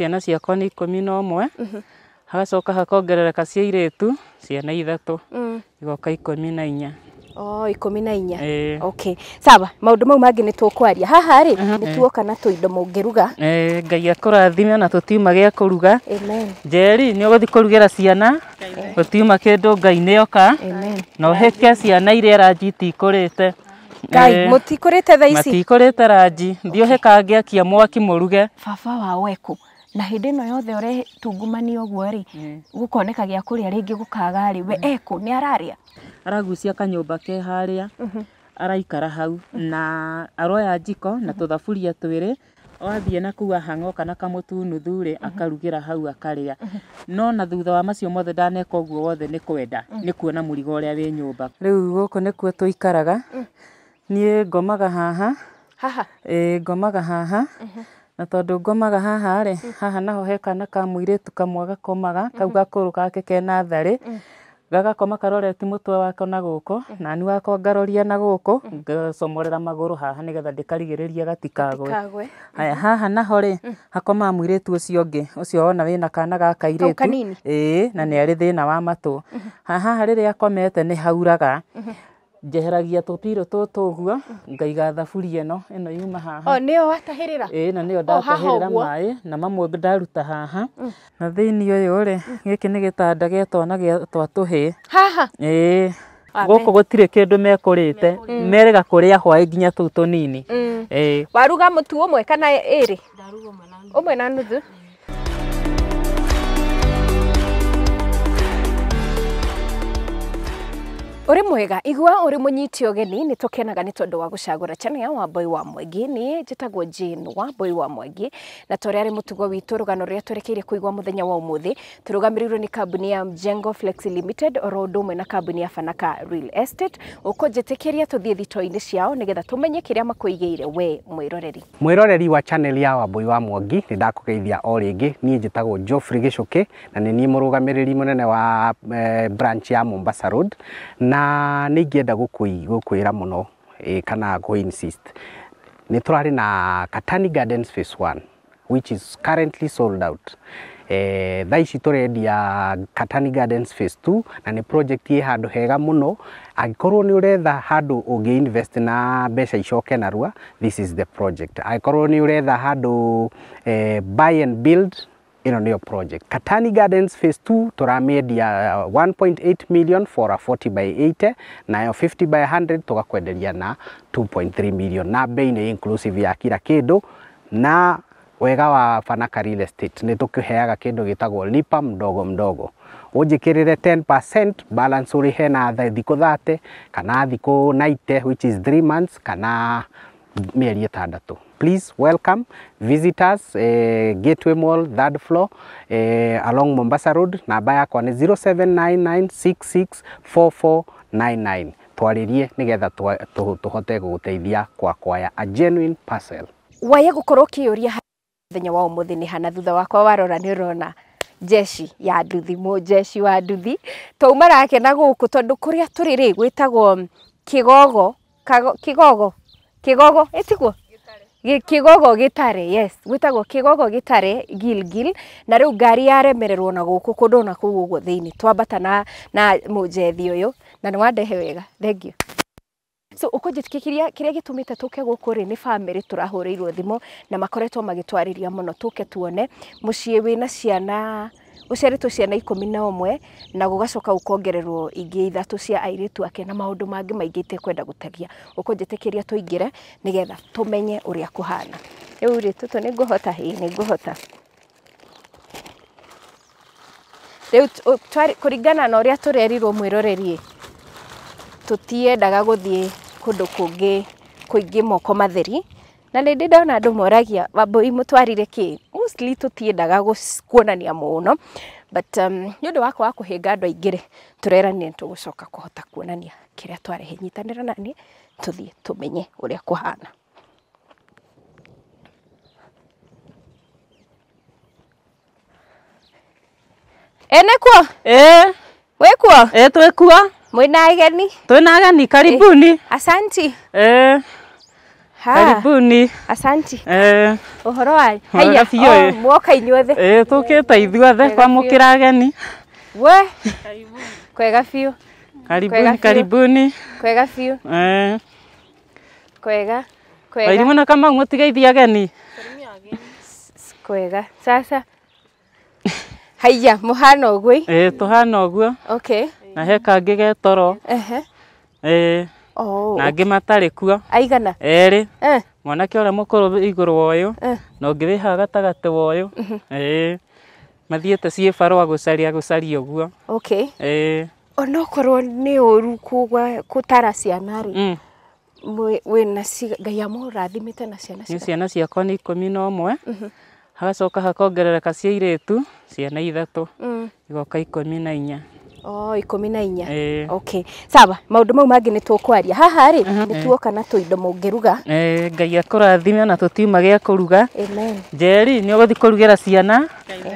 ciana ciakwa nä ikå mi na å mwe mhm. hagacoka hakongerereka cia irä ciana ithatå mm. igoka ikå mi na inya Oh, ikumi na inya eh. okay sawa maundu mau mangi ni tukwaria haha ri ni tuoka na tuindo mungiruga eh ngai akurathime na tutiuma gya kuruga amen jeri ni uguthi kurugira ciana tutiuma kindu ngai ni oka na uhike ciana iria ranji tikurite ngai mutikurite thaa ici matikurite ranji thiuhikangia akia mwaki muruge baba wao waweku na hä ndä ä no yothe å retungumania å guo rä gå koneka gä a kå rä a rä ngä gå kagarä we ekå nä ararä a aragucia kanyå mba ke harä a mhm. araikara hau mhm. na aroya njiko na tå thaburia twä rä wathiä na kuu ahang'o kana kamå tunu thurä mhm. akarugä ra hau akarä a no na thutha wa macio mothe ndaneka å guo wothe nä kwenda nä kuona må riga å rä a wä nyå mba rä u gå kå nä kuo tå ikaraga niä ngomaga haha ngomaga haha na tondũ ngomaga haha-rĩ, mm. haha naho he kana ka mũirĩtu kamwe gakomaga, kau mm-hmm. gakũrũ gake ke natharĩ, mm. gagakoma karoreti mũtwe mm. wako na gũkũ, naniĩ wakwa ngaroria na gũkũ, ngacomorera magũrũ haha nĩgetha ndĩkarigĩrĩrie gatikagwe. aya haha naho-rĩ, hakomaga mũirĩtu ũcio ũngĩ, ũcio wona wĩna kana ga kairĩtu, ĩĩ, na thä thĩna wa matũ. Na mm-hmm. haha rĩrĩa akomete hauraga mm-hmm njeheragia tũpiro tũtũ ũguo ngaiga no ä no yuma haha o oh, nĩyo watahĩrĩra ĩĩ na nĩyo oh, ra maä na mamwe ndaruta haha mm. na rä gä kä nä gä gĩtanda gĩa twana twa hä haha mekå rä te merega kå rä a hwaä nginya tå nini mm. ĩĩ waruga å mwe kana å mwe na nuthu uri mwega igua uri munyiti ogeni ni tukenaga ni tondu wa gucagura channel ya wambui wa mwengi ni njitagwo Jane wambui wa mwengi na tori ari mutugo witu rugano ruria twerekeire kuigwa muthenya wa umuthi turugamirirwe ni kambuni ya Mjengo Flex Limited oro undu na kambuni ya Fanaka Real Estate uko ukunjitikiria tuthie thito-ini ciao nigetha tumenye kiria makuigiire we mwiroreri mwiroreri wa channel ya wambui wa mwengi ni ndakugeithia o ringi ni njitagwo Geoffrey Gicuki na ni ni murugamiriri munene wa eh, branch ya Mombasa Road na na nä ingä gå kwä ra e, kana gå insist nä tå rarä na katani gardens phase one which is currently sold out eh, thaa ici tå rendia katani gardens phase two na nä project ä handå hega muno agikorwo ni uretha handu ungi handå å ngä invest na mbeca icoke narua this is the project agikorwo ni uretha handu eh, buy and build ino niyo project Katani Gardens phase 2 tũramĩendia 1.8 million for a 40 by 80 nayo 50 by 100 tũgakwenderia na 2.3 million na bei ni inclusive ya kila kĩndũ na wega wa Fanaka Real Estate nĩ tũkĩheaga kĩndũ gĩtagwo lipa mdogo mdogo unjikirire 10% balance urihe na thikå thate kana thikå 90 which is 3 months kana mĩeri ĩtandatũ please welcome visitors uh, Gateway Mall third floor uh, along Mombasa Road namba yakwa nĩ 0799664499 twaririe nigetha tuhote gũgũteithia kwa kwaya a genuine parcel waye gũkorwo ũkĩyũria mũthenya wa ũmũthĩ nĩ hana thutha wakwa warora nĩ ũrona jeshi ya nduthi jeshi wa nduthi twauma rake na gũkũ tondũ kũrĩa tũrĩ rĩ gwĩtagwo kĩgogo kĩgogo kigogo etiguo eh, kigogo gitare yes gwitagwo kigogo gitare gilgil na riu ngari yaremererwo na guku kundu na kuu uguo thiini twambata na na mujethi uyu na ni wandehe wega you so ukunjitikia kiria kiria gitumite tuke guku ri ni family turahurirwo thimo na makoretwo magitwariria muno tuke tuone mucii wina ciana uciarĩtwo ciana ikũmi na ũmwe na gũgacoka ũkongererwo ingĩ ithatũ cia tu ake na maũndũ mangĩ maingĩ itekwenda gũtagia ũkũnjĩtĩkĩria tũingĩre nĩgetha tũmenye ũrĩa kũhana rĩu rĩ tũtũ nĩngũhota ĩĩ nĩngũhota rĩu kũringana na ũrĩa tũrerirwo mwĩroreri tũtiendaga gũthiĩ kũndũ kũngĩ kũingĩ moko matheri na nä ndä ndona andå moragia wambui må twarire kä tå tiendaga kuonania må no but um, nä å ndå wa kå hä nga andå aingä rä tå nä tå gå coka kå hota kuonania kä rä a twarehe nyitanä ra naniä tå thiä tå menye å rä a kå hana kuo ä wä kuo twä kuo mwä na ageni twä na ageni karibuni asanti eh. Karibuni. Asanti. Eh. Uhoro wanyu. Haya. Oh, mwoka inyuothe. Eh, tukite ithuothe kwamukira ageni. We. Karibuni. Kwega biũ. Karibuni, karibuni. Kwega biũ. Eh. Kwega. Kwega. Wairimũ na kama mũtigeithie ageni. Kwega. Sasa. Haya, mũhana ũguo. Eh, tũhana ũguo. Okay. Na he kangĩ Ehe. Eh. Oh. na angä matarä kuo aigana erä eh. mwanake å rä a må kå igå rå wa yå eh. na å ngä wä haa gatagatä wa å yå mhm. eh. te ciä barå gå caria gå caria å guo onakorwo nä å ru kå tara ciana rä mm. wĩna ngai amũrathimĩte na ciana ciaku ciana ciakwa nĩ ikũmi na mwe mhm. hagacoka hakongerereka cia tu ciana ithatå mm. igoka mi na inya Oh, ikumi na inya eh. okay sawa maundu mau mangi ni tukwaria haha ri uh -huh. ni tuoka na tuindo mungiruga eh ngai akurathime na tutiuma gya kuruga amen jeri ni uguthi kurugira ciana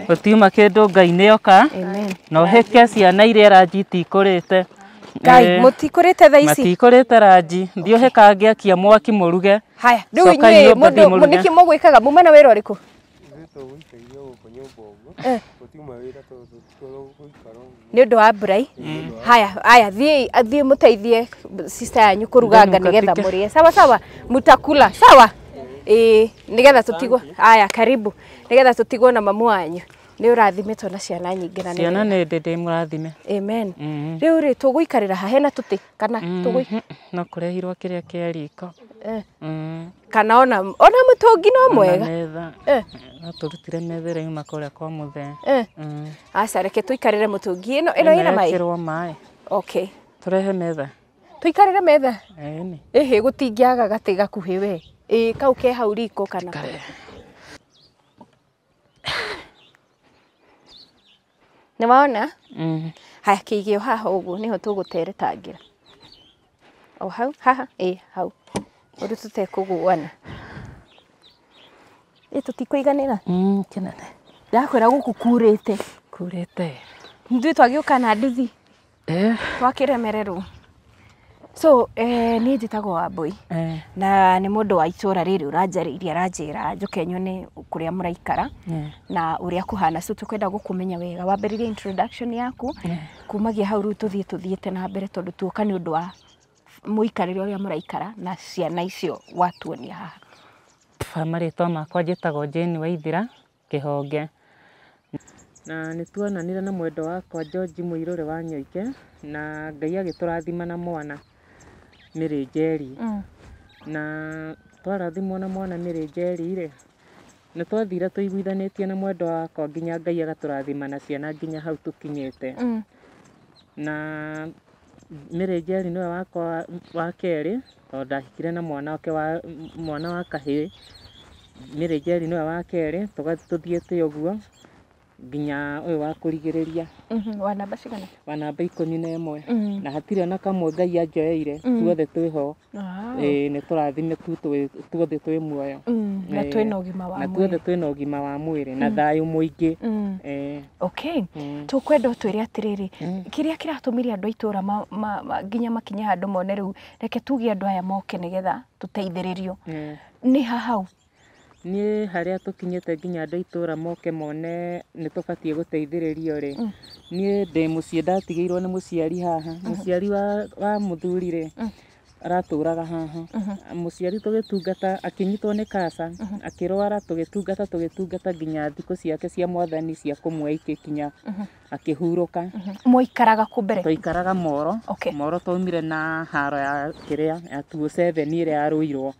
gutiuma kindu ngai ni oka na uheke ciana iria ranji tikurite ngai mutikuriite thaa ici matikurite ranji thiä å he kangä akia mwaki må ruge haya rä u inyuä nä kä må gwä kaga muma na wä ra å rä kå tå gå ikaire gå kå nyå mba å guo gå tiuma wä ra tå gå ikara å guo nä å ndå wa mbrai haya haya thiä thiä må teithie sista yanyu kå ruganga nä getha må rä e sawa sawa mutakula sawa ä nä getha tå tigwo haya karibu nä getha tå tigwo na mamu wanyu nä å na ciana nyingä na ciana ni ndi ndi murathime amen rä u mm-hmm. rä tå gå ikarä ra hahena kana mm-hmm. tugui no kå rehirwo kä rä a kana ona ona må tå ngi no mwega eh. no tå methere ni kå a kwa muthe eh asa tå tuikarire re må tå ngi ä no ä okay turehe rehe metha tå ikarä re metha ähä gå tingäaga gatä gakuhä we ä kau ke hau riko kana nä wona mm. haya hakigä o haha å guo nä ho tå gå teretangä ra o hau haha ä hau å rä tå tekå gåana ä tå tikå iganä ra mm, känene ndakwä ra gå kå kurä te kurä te twagä å ka na nduthi eh? twakä remererwo so eh, ni njitagwo wambui eh. na ni må wa itå riri rä rä å ranjarä aranjä ra njoke nyone kå rä a eh. na å kuhana so tå kwenda gå wega wambä rä introduction yaku yeah. kumagia hau rä u tå na mbere tondå tuoka nä å ndå wa må ikarä re å rä a må raikara na ciana icio watuonia haha marä twa makwa njä tagwo jeni waithira kä na nä tuonanire na mwendo wakwa George Mũirũre wa Nyoike na Ngai agĩtũrathima na mwana mĩrĩnjeri mm. na twarathimwo na mwana mĩrĩnjeri rĩ nĩ twathire tũiguithanĩtie na mwendwa wakwa nginya Ngai agatũrathima ciana nginya hau tũkinyĩte mm. na mĩrĩnjeri nĩwe wakwa wa kerĩ tondũ ndahikire na mwana wa kahĩĩ mĩrĩnjeri nĩwe wa kerĩ tũthiĩte ũguo nginya uyu wa kurigiriria mhm, wa namba cigana wa namba ikumi na imwe mhm. na hatiri ona kamwe ngai anjoeire mhm. tuothe twiho nä tå rathime tuothe twä muoyo na tuothe twä na ũgima wa mwĩrĩ na thayå mũingĩ tå kwenda å twä re atä rä rä kä rä a kä ratå mä andå a ra nginya makinya handå mone rä u reke tuge andå aya moke nä getha tå teithä rä rio nä hahau niä niĩ harĩa tũkinyĩte nginya andå a itũra moke mone nä tå batiä gå teithä rä mm. niä ndä må ciä ndatigä irwo nä må ciari haha må mm-hmm. ciari wa mũthuri mm. aratå raga haha må mm-hmm. ciari tå gä tungata nä akä tũgĩtungata tå gä tungata tå gä tungata nginya thikå ciake cia mwathani cia kũmwe igĩkinya mm-hmm. akĩhurũka mwaikaraga kũ mbere twaikaraga Moro Moro twaumire na haro ya kä rä kĩrĩa ya a ĩrĩa irwo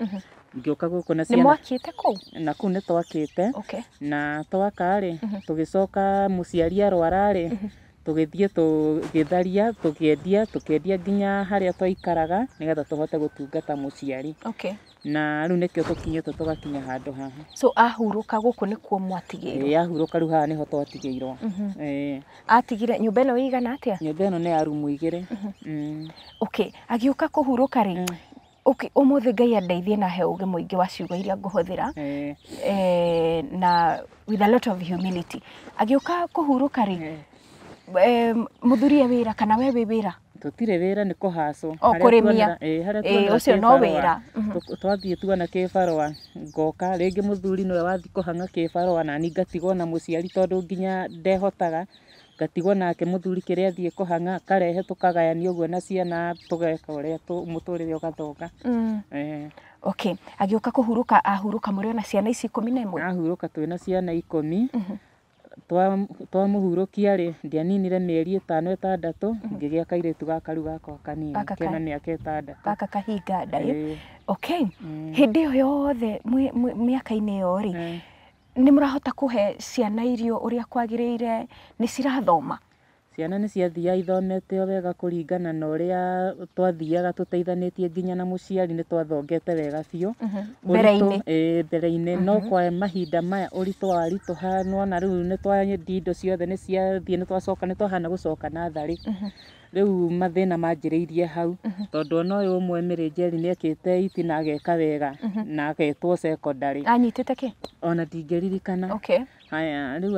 ngioka guku na ciana ni mwakite kuu na ku ni twakite okay. na twaka ri mhm. tugicoka muciari arwara ri mhm. tugithie tugitharia tukiendia tukiendia nginya haria twaikaraga nigetha tuhote gutungata muciari okay. na riu nikio tukinyite tugakinya handu haha so ahuruka guku nikuo mwatigiirwo e, ahuruka riu haha niho twatigiirwo mm -hmm. atigire nyumba ino igana atia nyumba ino ni arumu igiri mhm. mm okay agiuka kuhuruka ri okay umuthi ngai andeithie na he uge muingi wa ciugo iria nguhuthira eh. na with a lot of humility agiuka kuhuruka ri eh. eh, muthurie wira kana we wi wira tutire wira ni kuhacwo kurimia ucio eh, eh, no wira mm-hmm. twathie tuona kibarwa ngoka ringi muthuri niwe wathi kuhanga kibarwa na ningatigwo na muciari tondu nginya ndehotaga ngatigwo nake mũthuri kĩrĩa athiĩ kũhang'a akarehe tũkagayania ũguo na ciana tũgeka ũrĩa mũtũrĩre ũgathonga mm. eh. okay agĩũka kũhurũka ahurũka mũrĩ ona ciana ici ikũmi na ĩmwe ahurũka twĩna ciana ikũmi mm-hmm. twamũhurũkia rĩ ndianinire mĩeri ĩtano ĩtandatũ mm-hmm. ngĩgĩa kairĩtu gaka rĩu gakwa kanini kena mĩaka ĩtandatũ gaka kahinga ndaĩ eh. okay eh. hĩndĩ ĩyo yothe mĩaka-inĩ ĩyo rĩ nä må rahota kå he ciana irio å rä a kwagä rä ire nä cirathoma ciana nä ciathia ithomete o wega kå ringana na å rä a twathiaga tå teithanä nginya na må ciari nä twathongete wega biå uhuh. mbere-inä no uhuh. kwa mahinda maya å ritå wa ritå ha rä u nä twanyendi indo ciothe nä ciathiä nä twacoka nä twahana gå coka natharä uhuh rĩu mathĩna manjĩrĩirie hau mhm. tondũ ona ũyũ ũmwe Mary Njeri nĩ ekĩte iti na ageka wega mhm. na agetwo secondary anyitĩte kĩ ona ndingĩririkana haya rĩu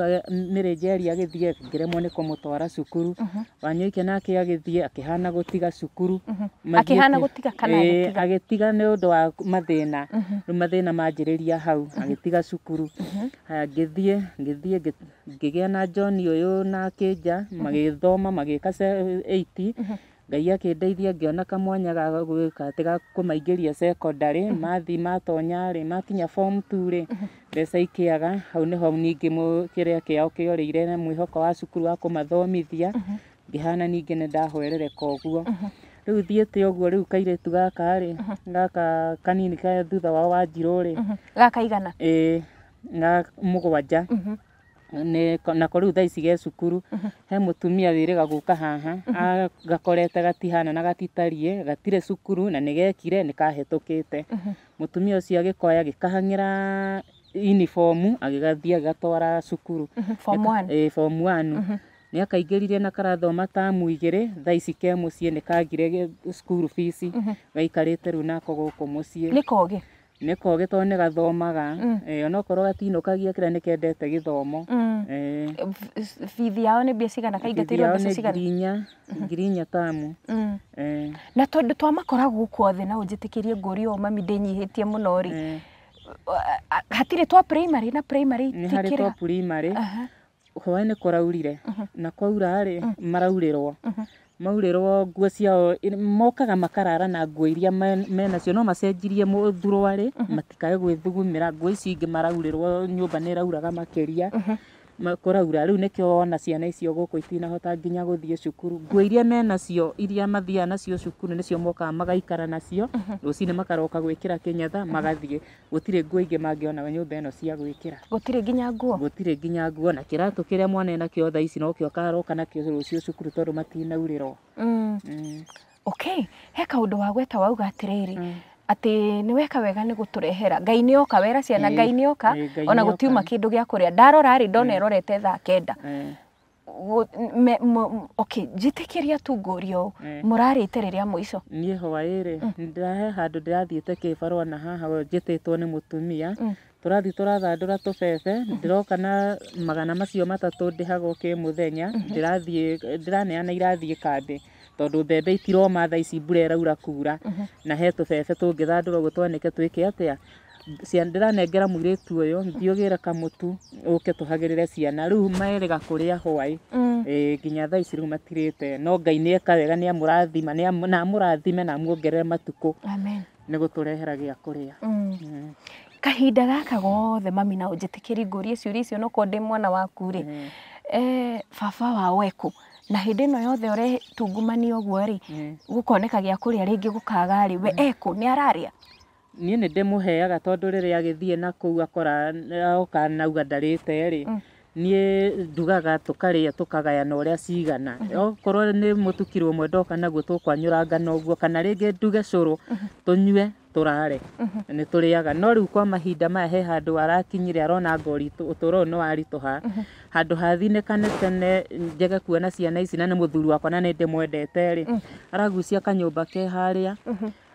Mary Njeri agĩthiĩ ngĩremwo nĩ kũmũtwara cukuru mhm. Wanyoike nake agĩthiĩ akĩhana gũtiga cukuru akĩhana gũtiga kana agĩtiga nĩ ũndũ wa mathĩna rĩu mathĩna manjĩrĩria hau agĩtiga cukuru haya ngĩthiĩ ngĩthiĩ ngĩgĩa na John ũyũ na Kĩnja magĩthoma magĩka eh, thirikiti ngai akĩndeithia ngĩona kamwanya ga gwĩka atĩ ga kũmaingĩria cekondarĩ uhuh. mathiĩ matonya rĩ makinya form two rĩ mbeca ikĩaga hau nĩho ningĩ kĩrĩa kĩao kĩorĩire na mwĩhoko wa cukuru wa kũmathomithia uhuh. ngĩhana ningĩ nĩ ndahoerereka ũguo uhuh. rĩu thiĩte ũguo rĩu kairĩtu gaka rĩ gaka kanini ka thutha wao wanjirũ rĩ gaka igana ĩĩ na mũgwanja nako rä u thaici ge cukuru he må tumia wä rä ka haha gakorete gatihana na gatitarie gatire cukuru na nä gekire nä kahätå kä te må tumia å cio agä koya gä kahangä ra uniformu agä gatwara cukuru form 1 nä akaingä na karathoma tamu igä rä ke må ciä nä kagire cukuru bici gaikarä te rä u nako gå kå må nä kogä tondå nä gathomaga mm. onokorwo gatinokagia kä rä a nä kendete gä thomo mm. bithi yao nä mbia cigana kaingatäirwo ngiri inya ngiri inya tamu mm. na tondå twamakoragwo kwothe na å njä tä kä rie ngåri o mami ndä nyihä tie må no rä hatirä twa primary na primary nä harä twa primary hwaä nä kå raurire mm-hmm. na kwaura rä maraurä rwo mm-hmm maurĩrwo nguo ciao mokaga makarara na nguo iria menacio no macenjirie mũthurwarĩ matikae gwĩthugumĩra nguo ici ingĩ maraurĩrwo nyũmba nĩ ĩrauraga makĩria kũraura rĩu nĩkĩo wona ciana icio gũkũ itinahota nginya gũthiĩ cukuru nguo iria menacio iria mathiaga nacio cukuru nĩcio mokaga magaikara nacio mhm. rũcinĩ makaroka gwĩkĩra kĩnyatha magathiĩ gũtirĩ nguo ingĩ mangĩona nyũmba ĩno cia gwĩkĩra gũtirĩ nginya nguo gũtirĩ nginya nguo na kĩratũ kĩrĩa mwana enakĩo thaa ici nokĩo akaroka nakĩo rũciũ cukuru tondũ matinaurĩrwo mm. Mm. okay he kaũndũ wa gweta wauga atĩrĩrĩ mm atä nä weka wega nä gå tå rehera ngai nä oka wera ciana ngai nä oka ona gutiuma kindu kä ndå gä a kå rä a ndarora ndona ärorete thaa kenda njä tä kä ria tu ngå ria å må rarä te rä rä a må ico niä rä mm. ndirahe handå ndä rathiä te kä na haha njä tä two nä må tumia mm. tå rathiä tå rathandå ra tå mm. ndä na magana macio matatå ndä hagwo kä må thenya mm-hmm. ndä raneana irathiä tondu mbembe itiroma tha ici mbura iraura kura uh mhm. -huh. na he tubebe tungithandurwo gutwanike twike atia ndiranengera mũirĩtu ũyũ thiĩ ũgĩre kamũtu ũke tũhagĩrĩre ciana rĩu merĩga kũrĩa hwaĩ mm. nginya mm. thaa ici rĩu matirĩte no ngai nĩ eka wega nĩ amũrathima na amũrathime na amuongerere matukũ nĩ gũtũrehera gĩa kũrĩa mm. Mm. kahinda gaka gothe mami na ũnjĩtĩkĩri ngũrie ciũria icio nokorwo ndĩ mwana waku rĩ eh, baba wao ekũ na hä ndä ä no yothe ore å guo rä gukoneka gä a kå rä a rä ngä gå kaga rä we ekå nä ararä a niä nä ndä heaga tondå rä rä a agä thiä na kå u akora oka nauga ndarä te rä niĩ ndugaga tũkarĩa tũkagayana ũrĩa cigana okorwo nĩ mũtukiro ũmwe ndoka naguo tũkwanyũrangana ũguo kana ringi nduge cũrũ tunywe turare ni turiaga no riu kwa mahinda maya he handu arakinyire arona ngori uturo no nĩ waritũha handũ hathinĩkane tene njege kuona ciana ici na ni mũthuri wakwa na nĩ ndĩmwendete ri aragucia kanyumba ke haria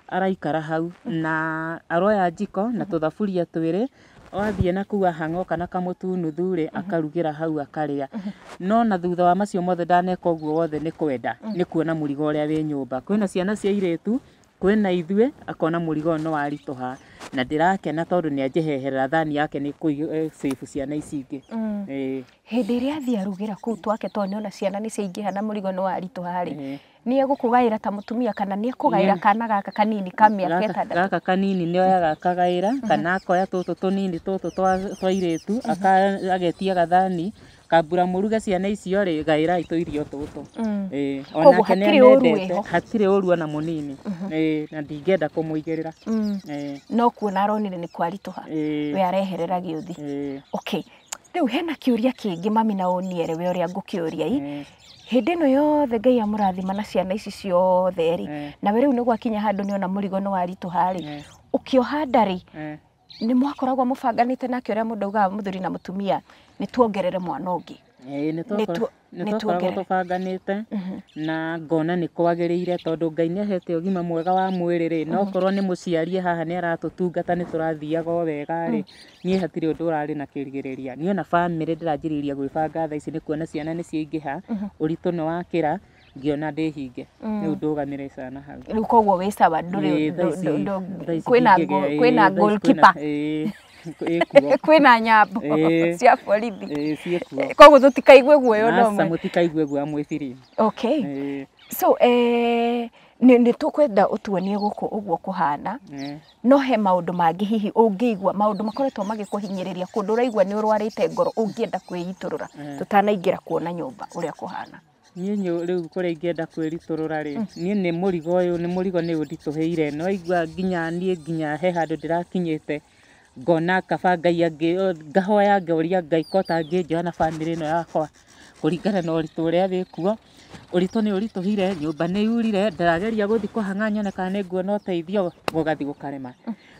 araikara hau na aroya jiko na tũthaburia twĩrĩ wathiĩ nakuu ahang'o kana kamũtu nuthu rĩ mhm. akarugĩra hau akarĩa mhm. no na thutha wa macio mothe ndaneka ũguo wothe nĩ kwenda mhm. nĩ kuona mũrigo ũrĩa wĩ nyũmba kwĩna ciana cia kwä kwĩna ithuĩ akona mũrigo ũyũ nĩ waritũha na tondå tondũ nĩ heherera thani yake nĩ kũiga eh, ciana ici ingĩ mm. eh. hĩndĩ ĩrĩa athiĩ arugĩra kũu twake tondũ ona ciana nĩ ciaingĩha na mũrigo nĩ waritũha rĩ eh nä egå ta mutumia kana nä ekå kana gaka kanini ka mä gaka kanini nä oyaga akagaä mhm. kana akoya tå tå tå nini tå tå twa irä tu mhm. agetia gathani kambura muruge ciana icio rä gaä itå irio tå tå mm. onake nä amendete hatirä å ona må nini na ndingenda kå må igä no kuona aronire nä kwaritå ha we areherera giuthi okay thi riu hena kiuria kingi mami na ũnierewe ũrĩa ngũkĩũria i mm. hĩndĩ no yothe ngai amũrathima na ciana ici ciothe mm. na we riu nĩ gwakinya handũ murigo ni nĩ waritũha rĩ mm. ũkĩoha nda ri ni mwakoragwo mubanganite nake ũrĩa mũndũ augaga muthuri na mutumia ni tuongerere mwana ũngĩ nitwakoragwo mm-hmm. na ngona ni kwagirire tondu ngai ni ahete ũgima mwega wa mwĩrĩ rĩ na mm-hmm. okorwo ni mũciari haha ni aratũtungata ni tũrathiaga o wega rĩ mm-hmm. niĩ hatirĩ ũndũ ũrarĩ na kĩrigĩrĩria niĩ ona bamĩrĩ ndĩranjĩrĩirie gwĩbanga thaa ici nĩ kuona ciana nĩ ciaingĩha ũritũ nĩ wakĩra ngiona ndĩhinge rĩu ndũgamĩre cana hau rĩu koguo wĩ sawa ndũrĩ kwĩna goalkeeper Eh, kwina nyambo eh, cia borithi eh, koguo tutikaigue guoyo nomwe mutikaigue guoya mwithiri okay so ni tukwenda utuonie guku uguo kuhana no he maundu mangi hihi ungiigua maundu makoretwo magikuhinyiriria kundu uraigua ni urwarite ngoro ungienda kwiitorora tutanaingira kuona nyumba uria kuhana niä nyå rä u kå rä a ingä enda kwä ritå rå ra rä mm. niä nä må rigo å yå nä må rigo nä å nginya niä nginya he handå ndä rakinyä te ngona kaba ngai ngahoya ngoria ngai kota ngĩnjoya na bamĩrĩ ĩno yakwa kuringana na ũritũ ũrĩa wĩ kuo ũritũ nĩ ũritũhire nyũmba nĩ yurire ndĩrageria gũthiĩ kũhang'a nyone kana ni nĩ nguona ũteithio gũgathiĩ gukarema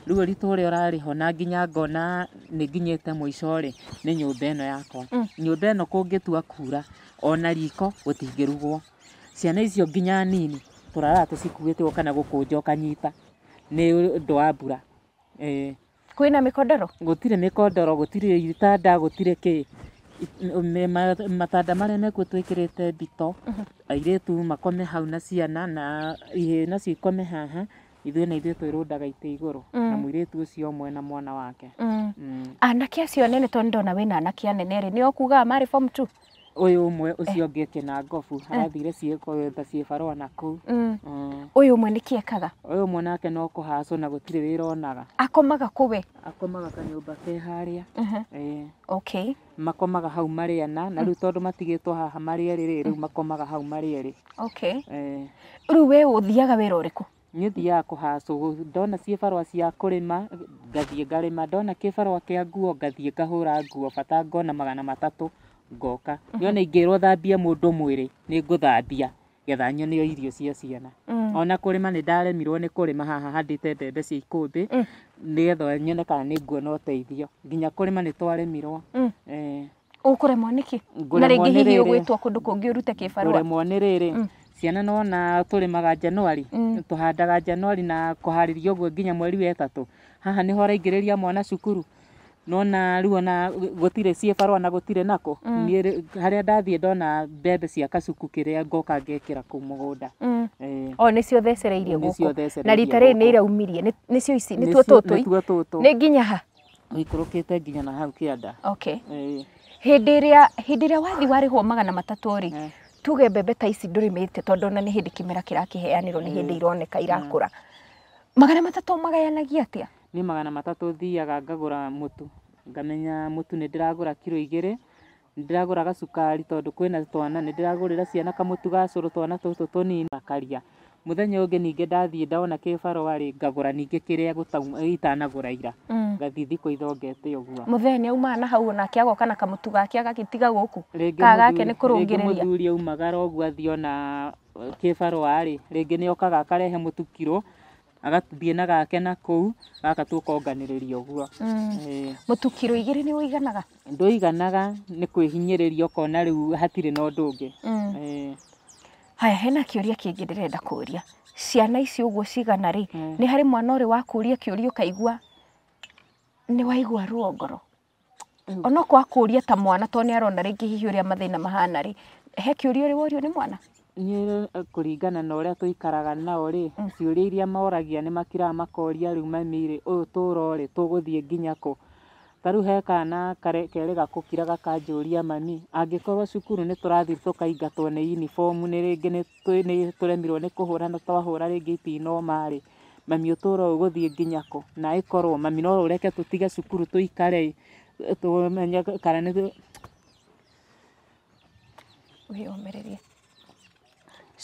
rĩu uritu ũrĩa urari ho na nginya ngona ni nginyete muico ri ni nyumba ino yakwa mm. nyumba ino kungitua kura ona riko gutingirugwo ciana icio nginya nini tũraraga tũcikuĩte kana gũkũnja ũkanyita ni ũndũ wa mbura ĩĩ kwina mikondoro gutire mikondoro gutire itanda gutire ki matanda maria mekuo twikirite mbito uh-huh. airitu makome hau na ciana na ihä nacio ikome haha ithuä na ithuä twärundaga ite igå rå mm. na mũirĩtu ũcio ũmwe na mwana wake mm. Mm. anake acio nene tondå ndona wä na anake anene rä nä okugaga marä form two uyu umwe ucio eh. ũngĩ ũngĩ na ngobu eh. arathire ciĩkwetha ciĩbarũa na kũu uyu mm. mm. umwe nĩkĩ ekaga uyu umwe nake no kũhacwo na gũtirĩ wĩra onaga akomaga kũwe akomaga kanyũmba ke harĩa eh. okay makomaga hau marĩ ana na mm. rĩu tondũ matigĩtwo haha marĩ erĩ rĩ rĩu makomaga hau marĩ erĩ okay rĩu we ũthiaga wĩra ũrĩkũ niĩ thiaga kũhacwo ndona ciĩbarũa cia kũrĩma ngathiĩ ngarĩma ndona kĩbarũa kĩa nguo ngathiĩ ngahũra nguo bata ngona magana matatũ ngoka nyona ingĩrwo thambie mũndũ mwĩrĩ nĩ ngũthambia getha nyonie irio cia ciana mm. ona kũrĩma nĩ ndaremirwo nĩ kũrĩma haha handĩte mbembe cia ikũmbĩ mm. nĩgetha nyone kana nĩ nguona ũteithio nginya kũrĩma mm. eh. nĩ twaremirwo ũkũremwo nĩkĩ na rĩngĩ hihi ũgwĩtwo kũndũ kũngĩ ũrute kĩbarũa kũremwo nĩ rĩrĩ ciana no ona tũrĩmaga Januari tũhandaga Januari na kũharĩria ũguo nginya mweri wa ĩtatũ haha nĩho ũraingĩrĩria mwana cukuru nona riu ona gutire ciĩbarwa na gutire nako mm. harä a ndathie ndona mbembe cia kacuku kiria ngoka ngekira kuu mugunda mm. eh. o oh, nicio thecereirie guku na rita ni iraumirie nicio ici ni tuo tutu ni tuo tutu ni nginya ha wikurukite nginya na hau kianda okay eh. hindi iria hindi iria wathi hwo magana matatu ri eh. tuge mbembe ta ici te tondå ona ni heanä kimera nä ni hindi ironeka irakura mm. magana matatu magayanagia atia niĩ magana matatũ thiaga ngagũra mũtu, ngamenya mũtu nĩndĩragũra kiro igĩrĩ, nĩndĩragũra gacukari tondũ kwĩna twana, nĩndĩragũrĩra ciana kamũtu ga cũrũ twana tũtũ tũnini makarĩa. Mũthenya ũyũ ũngĩ ningĩ ndathiĩ ndona kĩ barũa-rĩ, ngagũra ningĩ kĩrĩa itanagũra ira, mm. ngathiĩ thikũ ithongete ũguo. Mũthee nĩaumaga na hau onake agoka na kamũtu gake agagĩtiga gũkũ, ka gake nĩ kũrũngĩrĩria? Rĩngĩ mũthuri aumagara ũguo athiĩ ona kĩ barũa-rĩ, rĩngĩ okaga akarehe mũtu kiro agathiä na gake na kå gaka tå konganä rä ria å guo må mm. eh. tu igä rä nä å iganaga ndå iganaga nä kwä hinyä rä ria kona rä u hatirä na å ndå å ngä haya hena kä å ria kä ngä ndä renda kå ria ciana ici å guo cigana rä eh. nä harä mwana å rä wa ria kä å ria å kaigua nä waigua ruo ngoro onokwa ria ta mwana to nä arona rä ngä hihi å rä a mathä na mahana rä he kä å ria å rä worio nä mwana niĩ eh, kũringana na ũrĩa tũikaraga nao rĩ mm. ciũria iria moragia nĩ makiraga makoria rĩu mami rĩ ũyũ tũra rĩ tũgũthiĩ nginya kũ? Ta rĩu he kana kerĩga gũkira gakanjũria mami angĩkorwo cukuru nĩ tũrathiĩ tũkaingatwo nĩ uniform rĩngĩ nĩ tũremirwo nĩ kũhũra na twahũra rĩngĩ itinoma rĩ, mami ũtũra ũyũ nginya kũ? Naĩ korwo mami no ũreke tũtige cukuru tũikare tũmenye kana nĩ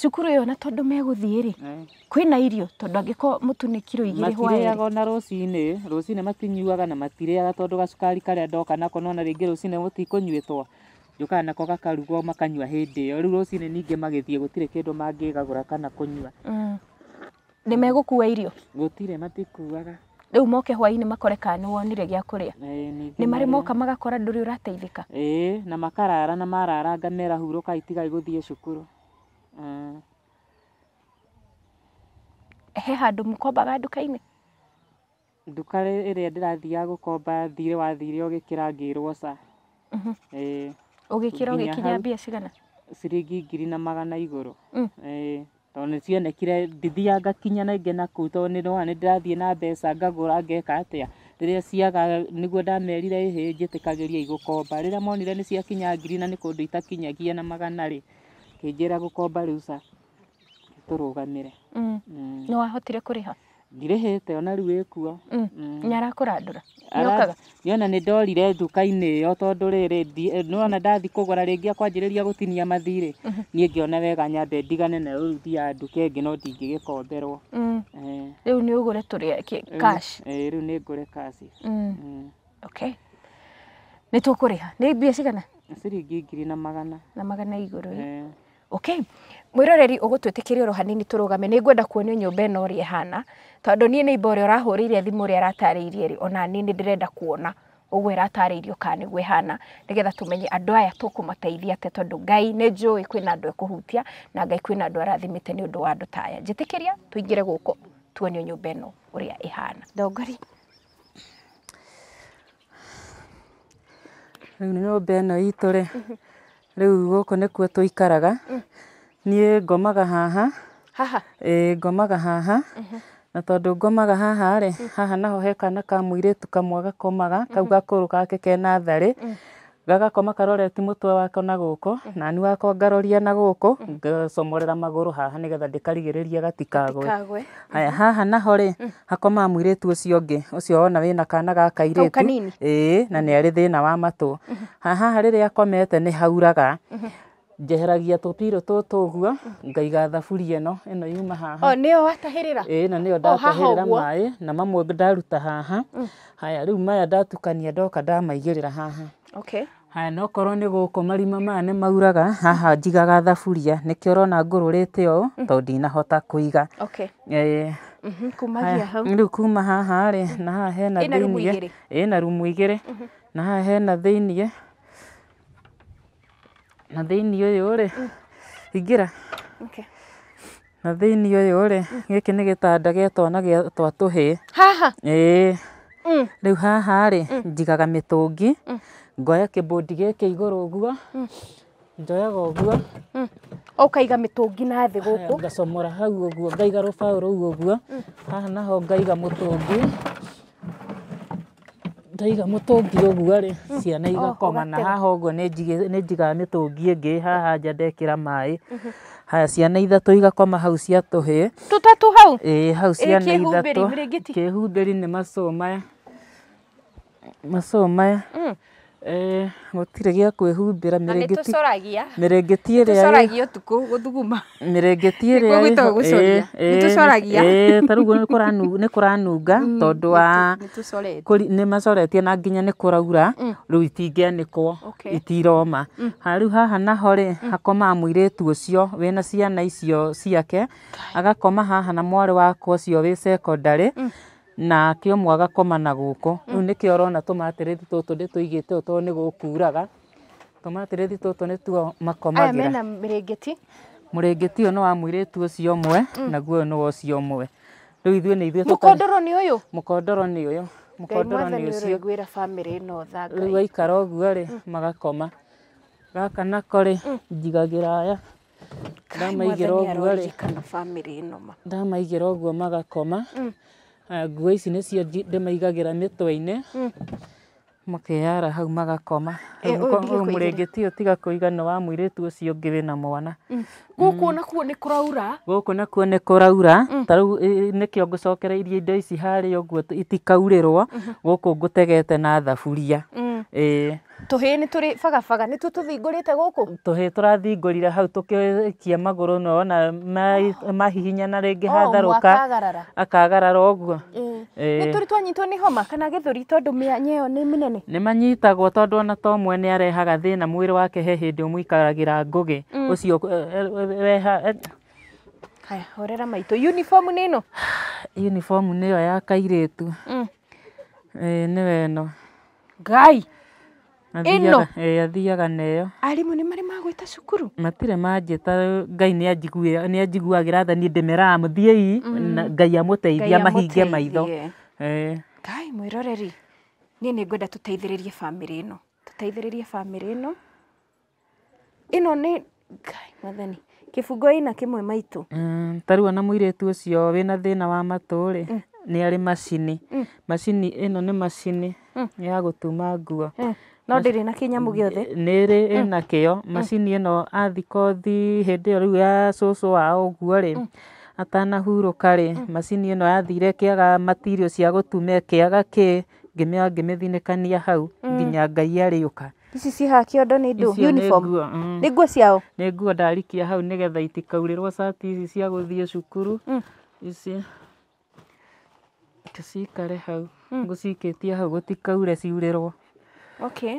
cukuru ä yo na tondå megåthiä rä eh. kwä na irio tondå angä korwo må tu nä kiro igä rä hwareaga na rå cinä rå cinä matinyuaga na matirĩaga tondå gacukari karä a ndoka nako nona rä ngä rå cinä gå tikå two njukaga nako gakarugwo makanyua hä ndä ä yo rä u rå cinä ningä magä thiä gå tirä kä ndå mangä gagå kana kå nyua mm. nä megå kua irio gå tirä matikuaga rä u moke hwainä makore kana nä wonire gä a kå rä a nä marä moka magakora ndå rä å rateithä ka eh, na makarara na mararanga merahurå ka itigai gå thiä cukuru Mm. he handå må kombaga nduka-inä nduka ä rä a ndä rathiaga gå komba thire wathire å gä kä ra ngä rwo ca å mm-hmm. gä kä ra å gä kinya mbia cigana ciringi ngiri na magana igå rå mm. tondå nä cionekire ndithia ngakinya na na kå u tondå nä nä ndä rathiä na mbeca ngagå ra ngeka atä a rä rä a ciaga nä guo ndamerire hä njä tä kagä ria igå komba rä rä a monire nä ciakinya ngiri na nä kå ndå itakinyagia na magana rä kinjira gukomba riu ca turugamire mm. mm. ni wahotire kuriha ndirihite ona riu ikuo mm. ni arakurandura niona ni ndorire nduka-inä ä yo tondå rä nona ndathi kågåra rä ngä akwanjä gutinia mathirä mm-hmm. niä ngä ona wega nyambe ndigane na rä u nduka ä ngä no ndingä gä komberwo eh. rä u nä å gå re tå rä rä u nä eh, ngå re nä kå rä ha nä mbia cigana ciringi ngiri na magana na magana igå rå okay mwiroreri ũgũtwĩtĩkĩria oro hanini tũrũgame nĩ ngwenda kuonio nyũmba ĩno ũrĩa ĩhana tondũ niĩ nĩ imba ũrĩa ũrahũrĩire thimũ ũrĩa aratarĩirie rĩ ona niĩ nĩ ndĩrenda kuona ũguo ĩratarĩirio kana nĩguo hana nĩgetha tũmenye andũ aya tũkũmateithia atĩa tondũ ngai nĩ njũĩ kwĩna andũ ekũhutia na ngai kwĩna andũ arathimĩte nĩ ũndũ wa andũ ta aya njĩtĩkĩria tũingĩre gũkũ tuonio nyũmba ĩno ũrĩa ĩhana ndongori rĩu nyũmba ĩno itũ rĩ mm-hmm. Rĩu gũkũ nĩkuo tũikaraga, mm. niĩ ngomaga haha, ĩĩ ngomaga haha, mm-hmm. na tondũ ngomaga haha-rĩ, mm. haha naho he kana ka mũirĩtu kamwe gakomaga, kau mm-hmm. gakũrũ gake ke natharĩ mm gagakoma karoreti mũtwe wako mm. na na nani wako ngaroria na gũkũ mm. ngacomorera magũrũ haha nĩgetha ndĩkarigĩrĩria gatikagwe haya haha naho rĩ mm. hakomaga mũirĩtu ũcio ũngĩ ũcio wona wĩna kana ga kairĩtu ĩĩ na nĩ arĩ thĩna wa matũ mm-hmm. haha rĩrĩa akomete nĩ hauraga mm-hmm. njeheragia tũpiro tũtũ ũguo ngaiga thaburia ĩno ĩno yuma haha o oh, nĩyo watahĩrĩra ĩĩ na nĩyo oh, ndatahĩrĩra maĩ na mamwe ndaruta haha haya rĩu maya ndatukania ndoka ndamaigĩrĩra haha Haya nokorwo ni guko marima maya nĩ mauraga haha njigaga thaburia nĩkĩo ũrona ngũrũrĩte ũũ mhm. tondũ ndinahota kũiga. Mhm, rĩu kuma haha rĩ mhm. na haha hena thĩiniĩ, na rumu igire na haha hena ye na yo ũyũ mm. igira okay na thĩiniĩ yo yo mm. gĩkĩ nĩ ni gitanda twana getwa tuhi Haha? Ĩĩ, mm. rĩu haha rĩ njigaga mĩtũngi ngoya igå rå å ũguo njoyaga ũguo hmm. ũkaiga mĩtũngi na thĩ gũkũ ngacomora hau ũguo ngaiga rũbaũ rũu ũguo hmm. haha naho ngaiga mũtũngi ndaiga mũtũngi ũguo rĩ hmm. ciana igakoma na haha ũguo nĩ njigaga ä ngä haha nja ra maä mhm. haya ciana ithatå igakoma hau cia tå tũtatũ hau ĩĩ hau ciana ithatũ kĩhumbĩri nĩ macũ maya macũ maya gutire gä a kwä humbä ra märengeti ä rä utukå gå thuguma märengeti ä rä ta rä u nä kå ranunga mm, tondå wa macoretie na nginya nä kå raura mm. rä u kwo itiroma mm. rä u haha na rä hakomaga må irä tu å cio wä na ciana icio ciake agakoma haha na mwarä wakwa ucio cio wä na kĩomũ agakoma na gũkũ mm. rĩu nĩkĩo ũrona tũmatĩrĩri tũtũ ndĩtũigĩte ũũ tondũ nĩgũkuraga tũmatĩrĩri tũtũ nĩtuo makomagĩra aya mena mĩrĩngĩti mũrĩngĩti ũyũ nĩ wa mũirĩtu ũcio ũmwe mm. naguo ũyũ nĩ wa ũcio ũmwe rĩu ithuĩ nĩ ithuĩ mũkondoro nĩ ũyũ mũkondoro nĩ ũyũ mũkondoro nĩ ũcio rĩu waikara ũguo rĩ mm. magakoma gaka nako rĩ njigagĩra aya ndamaigĩra ũguo rĩ ndamaigĩra ũguo magakoma Ah, nguo ici nä cio ra mä twa inä makeyara hau magakoma å ngä tiå tiga kuiga nä wa må irä tu å cio å ngä wä na mwana hmm guku mm. na kuo ni kuraura guku na kuo ni kuraura mm. taru nikio ngucokereirie indo ici haria uguo itikaurĩrwo mm-hmm. guku ngutegete na thaburia ĩĩ mm. tũhĩ nĩ tũrĩ bagabaga nĩ tuo tũthingũrĩte gũkũ tũhĩ tũrathingũrire hau tũkĩkia magũrũ no ona ah. mahihinyana rĩngĩ oh, hatharũka akagarara ũguo nĩ tũrĩ twanyitwo ni homa kana gĩthũri tondũ mĩanya ĩyo ni mĩnene nĩ manyitagwo tondũ ona to mwe nĩ arehaga thĩna mwĩrĩ wake he hĩndĩ ũmũikaragĩra ngũgĩ ũcio weha eh. haya horera maitå uniform nä uniform nä yo ya kairĩtu mm. ä nä weno ngai ĩno ä athiaga neyo arimå nä marä magwä ta cukuru matirä manjä ta ngai nä anjiguagä ra thani ndä meraga må thiäi mm. ngai amå teithia mahinge maitho ngai mwä roreri niä nä ngwenda tå teithä rä rie bamä rä ä no tå teithä rä ä no ngai mwathani kĩbungũi mm, na maitu mm, tarĩu ona muiretu ucio wina thina wa matũ rĩ nĩ arĩ macini mm. macini ĩno nĩ macini mm. ya gutuma nguo no ndiri na kĩnyamũ gĩothe nĩ ĩrĩ ĩna kĩo macini ĩno athiĩ kothi hĩndĩ ĩyo rĩu ya cũcũ wao atana huru kare rĩ macini ino yathire ĩkĩaga material cia gũtuma ĩkĩaga kĩ ngĩmĩoya kania hau nginya Ngai arĩũka ici ci ha kĩondo nĩ ndũ uniform mm. nĩ nguo ciao nĩ nguo ndarikia hau nĩgetha itikaurĩrwo cati ici cia gũthiĩ cukuru mm. ici cikare hau mm. ngũcikĩtie hau gũtikaure ciurĩrwo okay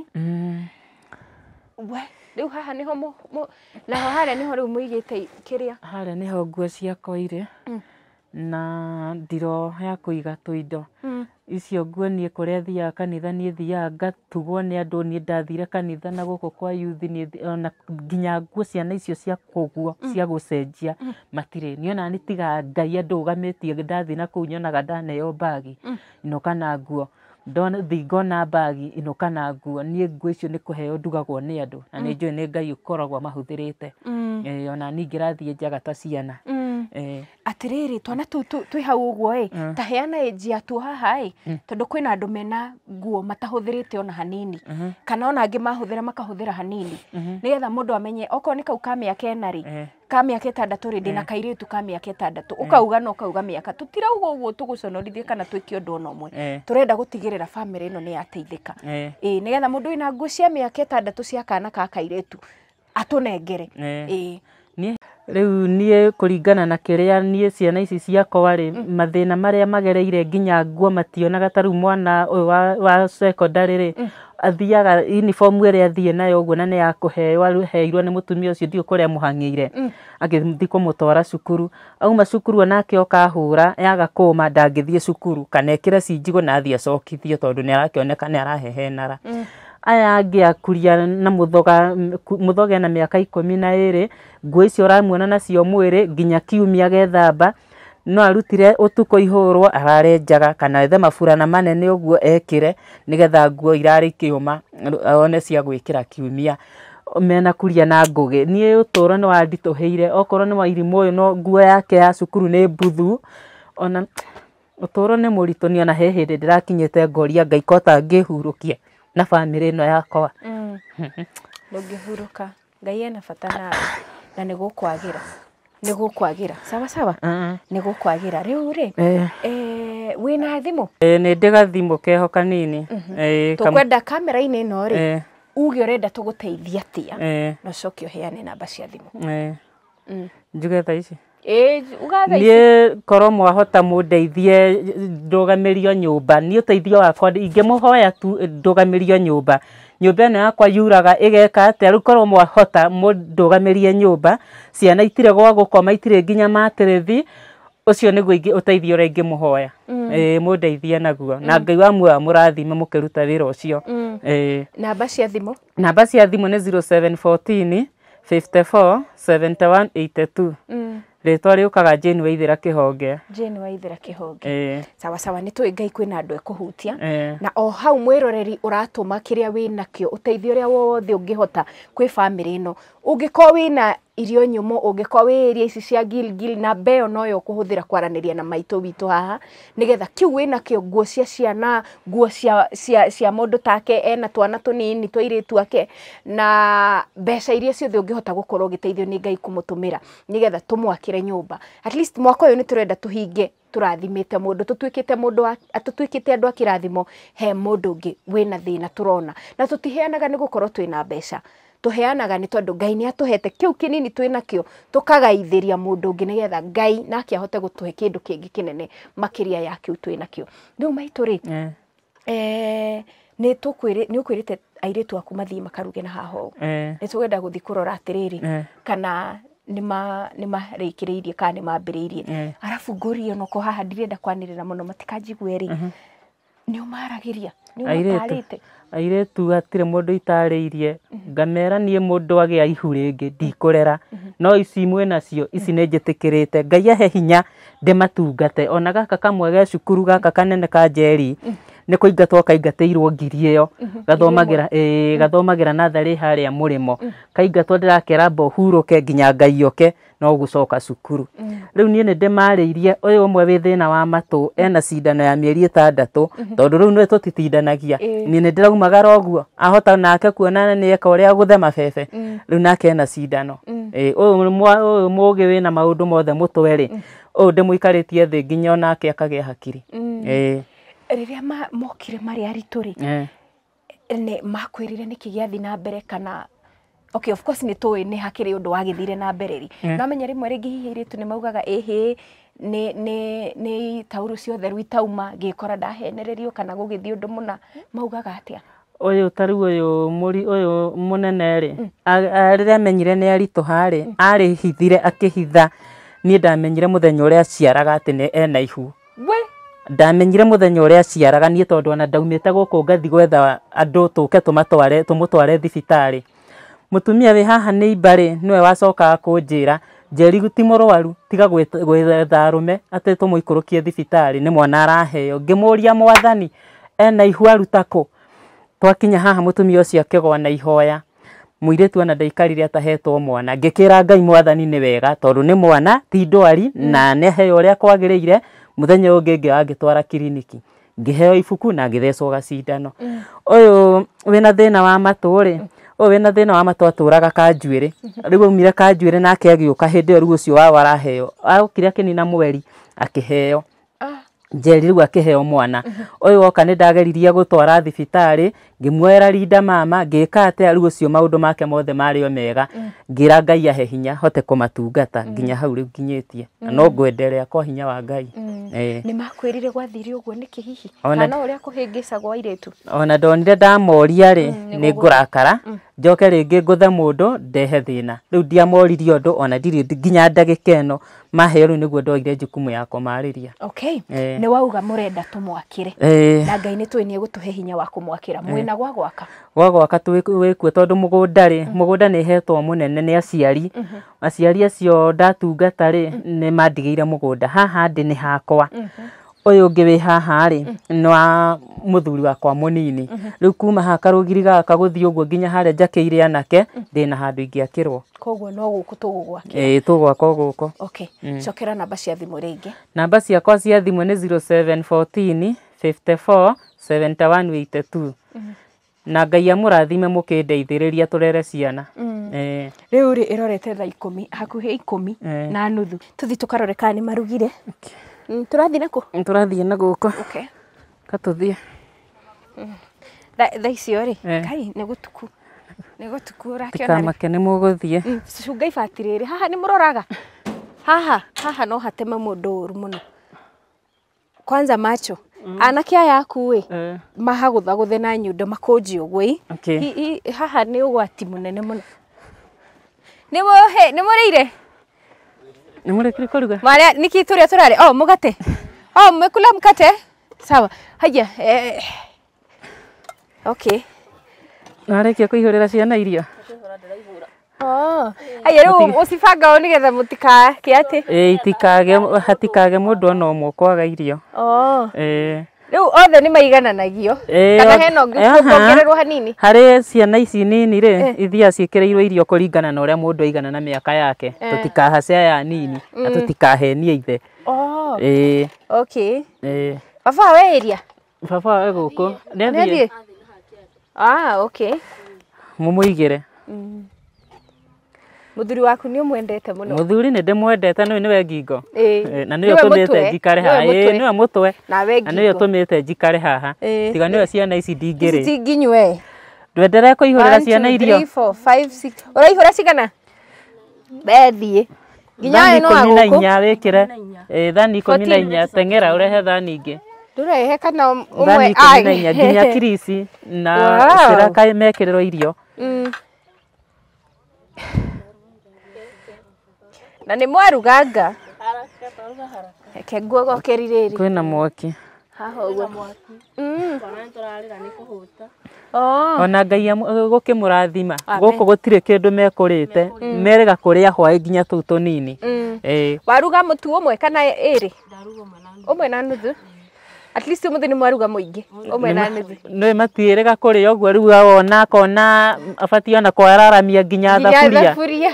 we rĩu haha nĩho naho harĩa nĩho rĩu mũigĩte kĩrĩa harĩa nĩho nguo ciakwa irĩ na ndiroo ya kũiga tũindo icio nguo niĩ kũrĩa thiaga kanitha nĩ thiaga ngatugwo nĩ andũ nĩ ndathire kanitha na gũkũ kwa yuthi ona nginya nguo ciana icio cia kũguo mm. cia gũcenjia mm. matirĩ niĩ ona nĩ tiga Ngai andũgamĩtie ndathi na kũu nyonaga ndaneo mbagi ĩno mm. kana nguo ndona thingo mbagi ino kana nguo niä nguo icio kå heo ndugagwo nä andå na nĩ mm. njũĩ nä ngai ũkoragwo mahũthĩrĩte mm. eh, ona niĩ rathiä njaga ta ciana mm. eh. rä twana tũu twĩ hau å ĩ ta heana ĩnji yatuo haha ĩ tondũ kwĩna andũ mena nguo matahũthĩrĩte ona hanini mm-hmm. kana ona makahå thä ra hanini må mm-hmm. ndå amenye okorwo nä kau ka mĩaka ĩna eh ka mä aka ä tandatå rä ndä na eh. kairä tu ka mä aka ä tandatå å eh. kauga na å kauga mä aka tå tirauga å guo tå gå conorithie kana twä ke å ndå ona å mwe eh. tå renda gå tigä rä ra bamä rä ä no nä yateithä ka ä nä getha må ndå wä na ngå cia mä aka ä tandatå cia kana ka kairä tu atå nengere ä Rĩu nie kũringana na kĩrĩa nie ciana ici ciakwa rĩ, mm. mathĩna marĩa magereire nginya nguo mationaga ta rĩu mwana ũyũ wa secondary rĩ, mm. athiaga uniform ĩrĩa athiĩ nayo ũguo na nĩ ya kũheo aheirwo nĩ mũtumia ũcio ndiũĩ kũrĩa amũhang'ĩire, mm. agĩthiĩ kũmũtwara cukuru. Auma cukuru onake oka hũra, yaga kũma ndangĩthiĩ cukuru kana ekĩre cinjigũ na athiĩ acokithio tondũ nĩ arakĩoneka nĩ arahehenara aya angĩ akuria na muthoga muthoge na mĩaka ikũmi na ĩrĩ nguo icio ũramuona nacio mwĩrĩ nginya kiumia gethamba no arutire ũtukũ ihũrwo ararenjaga kana ethe maburana manene ũguo ekĩre nĩgetha nguo irarĩ kĩũma one cia gwĩkĩra kiumia mena kuria na ngũgĩ niĩ ũtũro nĩ wanditũhĩire okorwo nĩ wairimũ ũyũ no nguo yake ya cukuru nä mbuthu ona ũtũro nĩ mũritũ niĩ ona he hĩndĩ ndĩrakinyĩte ngoria Ngai korwo ta ngĩhurũkia na bamiri no yakwa mm. mm-hmm. ndungihuruka ngai ena bata na na nä gå kwagä ra nä gå kwagä ra sawasawa nä gå kwagä ra rä u eh. rä eh, wä na thimå eh, nä ndä keho kanini tå kwenda kamera-inä ä no rä uge å renda tå gå teithia atä na å coke å heane namba cia thimå mm. njuge ici niä korwo mwahota må ndeithie ndågamä rio nyå mba nä å teithio wakwa ingä må hoya tu ndågamä rio nyå mba nyå mba ä no yakwa yuraga ä geka atä a rä u korwo mwahota må ndågamä rie nyå mba ciana itirä gwa gå koma itirä nginya matärä thi å cio nä guo å teithio å rä a ingä må hoya må mm. ndeithie naguo na mm. ngai wa muoya må rathime må kä ruta wä ra å cio mm. namba cia namba cia thimå nä 54 71 82 ritwa riukaga Jane Waithira kihonge Jane Waithira kihonge eh sawa sawa ni twi ngai kwina andu ekuhutia e. na o hau mwiroreri uratuma kiria winakio uteithio ria wothe ungihota kwi family ino ungikorwo wina irio nyumu ungikorwo wĩ ici cia gilgil na beo noyo kuhuthira kwaraniria na maito witũ haha nigetha nĩgetha kĩu kio nguo cia ciana nguo cia cia cia mundu take ena twana tunini twa ake na besa iria ciothe ũngĩhota gũkorwo ũgĩteithio ni Ngai kumutumira nigetha tumwakire nyumba at least mwako yo nĩ tũrenda tũhinge tũrathimĩte mũndũ tũtuĩkĩte mũndũ tũtuĩkĩte andũ a kĩrathimo he mũndũ ũngĩ wĩna thina turona na tutiheanaga nĩ gũkorwo twĩna mbeca tuheanaga nä tondå ngai nä atuhete kä u kä nini twä tå kagaithä mundu ngi nigetha ngai nake ahote gå tå he kä ndå kä ngä kä nene makä ria ya kä u twä nakä o rä u maitå rä eh, nä å kwä rä te airä aku mathiä makaruge na haho ni nä tå genda gå thiä kå rora atä rä rä kana ni marä kä rä kana nä mambä rä irie arabu ngå onoko haha ndirenda kwanä rä ra må no nä å maragä airĩtu gatirä må ndå itarä irie mhm. ngamera niä må ndå agä a ihu rä ngä mhm. ndikå rera mhm. no ici mwä nacio ici nä njä tä kä rä te ngai ahe hinya ndä matungate ona gaka kamwe cukuru gaka kanene ka njeri nä kå ingatwo kaingatä irwo ngiri ä yo gathomagä ra natharä harä a må rä mo kaingatwo ndä rakera mba hurå ke nginya ngai oke no gucoka cukuru mm. riu nie ni ndimariirie uyu umwe wi thina wa matu ena cindano ya mieri itandatu mm-hmm. tondu riu ni tutitindanagia ni ni ndiraumaga roguo ahota nake kuonana ni eka uria aguthe mabebe mm. riu nake ena cindano uyu mugi wi na maundu mothe mutwe ri uyu mm. ndimuikaritie thi nginya onake akagia hakiri riria mokire mari aritu ri makwirire niki giathi na mbere kana okay of course ni tå ni hakiri hakä rä å ndå wagäthire na mbereri mm. no menya rä mwe hihi rä tu nä maugaga ehe nä nä nä taurå ciothe rwitauma ngä kora ndahenererio kana gå gä thiä å ndå må na maugaga atä a ũyũ ta rĩu ũyũ mũri ũyũ mũnene-rĩ mm. rĩrĩa amenyire nĩ aritũha-rĩ mm. arĩhithire akĩhitha niĩ ndamenyire mũthenya ũrĩa aciaraga atĩ nĩ ena ihu ndamenyire mũthenya ũrĩa aciaraga niĩ tondũ ona ndaumĩte gũkũ ngathi gwetha andũ tũke tũmatware tũmũtware thibitarĩ mutumia wä haha ni imbare ni we wacoka kunjira njä ra njerigu tiga gwetha rume me atä thibitari ni mwana araheyo ngimuria mwathani ena ihua tako twakinya haha mutumia tumia å na ihoya mũirĩtu ona ndaikarire atahetwo mwana ngikira ngai mwathani ni wega tondu ni mwana ti ndwari mm. na nĩaheo ũrĩa kwagĩrĩire mũthenya ũngĩ ngĩ angitwara kliniki ngĩheo ibuku na ngĩthecwo gacindano mm. ũyũ wĩna thĩna wa maturi rĩ mm ũyũ wĩna thĩna wa matũ atũraga kanjuĩrĩ rĩu aumire kanjuĩrĩ nake agĩũka hĩndĩ ĩyo rĩu ũcio wao araheo agũkire akĩnina mweri akĩheo njeri rĩu akĩheo mwana ũyũ woka nĩ ndageririe gũtwara thibitarĩ ngĩmuoera rinda mama ngĩka atĩa rĩu ũcio maũndũ make mothe marĩ o mega ngĩra ngai ahe hinya hote matungata nginya hau rĩu nginyĩtie na no ngwenderea kwa hinya wa ngai mm. ee. nĩ makwĩrire gwathire ũguo nĩkĩ hihi kana ũrĩa kũhĩngĩcagwo airĩtu ona ndonire ndamoria rĩ mm, nĩ ngũrakara mm njoke rĩngĩ ngũthe mũndũ ndehe thĩna rĩu ndiamoririe ũndũ ona ndirĩ nginya ndagĩka ĩno maheo rĩu nĩguo ndoire jukumu ya kũmarĩria okay. eh. nĩ wauga mũrenda tũmwakĩre eh. na ngai nĩ tũĩ nĩ egũtũhe hinya wa kũmwakĩra eh. mwĩna gwa gwaka gwa gwaka wĩkuo tondũ mũgũnda rĩ mm. mũgũnda nĩ hetwo mũnene nĩ aciari mhm. aciari acio ndatungata rĩ mm -hmm. nĩ mandigĩire mũgũnda haha ndĩ nĩ hakwa mm -hmm ũyũ ũngĩ wĩ haha rĩ nĩ wa mũthuri wakwa mũnini mhm. rĩu kuma haha karũgiri gaka gũthiĩ ũguo nginya harĩa njakĩire anake ndi mhm. ndĩna handũ ingĩakĩrwo koguo no gũkũ tũgũgwakĩra ĩĩ tũgwaka gũkũ okay mm. cokera namba cia thimũ ringi namba ciakwa cia thimũ ni 0714 54 7182 na ngai amũrathime mũkĩndeithĩrĩria turere ciana mm. riu ri irorete thaa ikũmi hakuhĩ ikũmi na nuthu tũthiĩ tukarore kana ni marugire okay. Mm, turathii naku rathiä na mm, guku katuthie mm. tha icio rä eh. kai nä gå tuku nä gå tuku å rakamake nä må gå thiä cunga ibati rä rä haha nä må roraga haha haha no hatema må ndå å ru må no kwanza macho mm. anake aya aku ä uh. Eh. mahagåthagåthe na nyundo makånji å guo haha nä å gwati må nene må no nä må rä ire Nimulekire koruga. Mare niki turia turare. Oh mugate. Oh mmekula mkate? Sawa. Haya. Eh. Okay. Narekia kuihurira ciana irio. Oh. Haya rĩu ũcibanga ũũ nĩgetha mũtikakĩ atĩ? Ĩĩ itikage hatikage mũndũ ona ũmwe kwaga irio. Oh. Ĩĩ. Eh riu othe ni maigananagio eh, kana hena ngongererwo hanini harä ciana ici nini rä eh. ithiaga ciäkä irio kåringana na å rä a må ndå aigana na mä aka yake eh. tå tikahace aya nini na mm. tå tikahenie ithe oh. baba we iria baba we gå kå nä athiä må må igä re muthuri waku ni umwendete muno må ni må thuri nä we ngingo na ni we tå mä te njikare haha nä we må na ni we tå mä te njikare haha tiga nä we ciana ici ndingä ici nginywe ndwendere kå ihå ra ciana irio å raihå ra cigana bethiä nginya ä no ikå ni na inya wä kä re thani ikå na teng'era urehe thani ingä ndårehe kana um, umwe ai nginya kirisi na ciraka mekiriro irio mm na nä mwaruganga reke nguo gokeri rä rä kwä na mwaki mm. ona ngai eh, gå kä må rathima gå kå gå tirä kä ndå mekå rä te merega mm. kå rä a hwaä nginya tå u tå nini mm. waruga må tu å mwe kana ä rä å mwe na nuthu at least må thä nä mwaruga må ingä å mwe na nuthu nä matiä rä ga kå rä a å guo rä u awona akona abatiĩ ona kwararamia nginya thaburia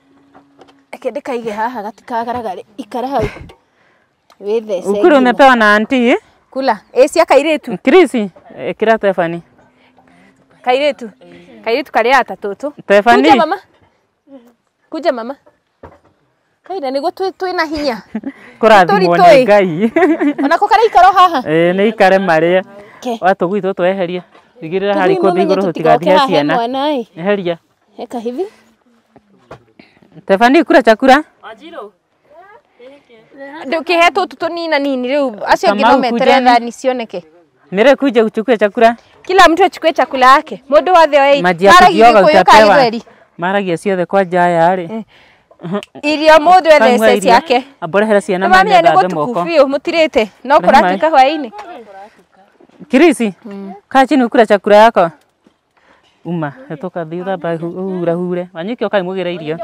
Eke ndikaige haha gatikagaragare. Ikara hau. Withece. Ukuru umepewa na anti. Kula. Eh, cia kairitu. Kirisi. Ikira Stefani. Kairitu. Kairitu ata tutu. Stefani. Kuja mama. Kuja mama. Kaira niguo twina hinya. Kurathimwo nĩ Ngai. Ona ko karia ikaro haha. Eh, nĩ ikare maria. Watu gwitũ tweherie. Rigirira harĩ kũthi igũrũ tutigathihe ciana. Eheria. Eka hivi. Stefani kura chakura ajiro ndukihe ni tunina nini riu acio ngi no metere thani cioneke Mere kuja uchukue chakura. kila mtu achukue chakula yake mundu wothe oe maragi maragi ciothe kwa njaya ri eh. irio mundu ethe ce ciake aborehera ciana mamia ni Mutirete. Na mutirite no kuratuka hwaini kirisi mm. kaa chini ukura chakula yako uma tuka thi uthamba hura hure wanyuke okai mugire irio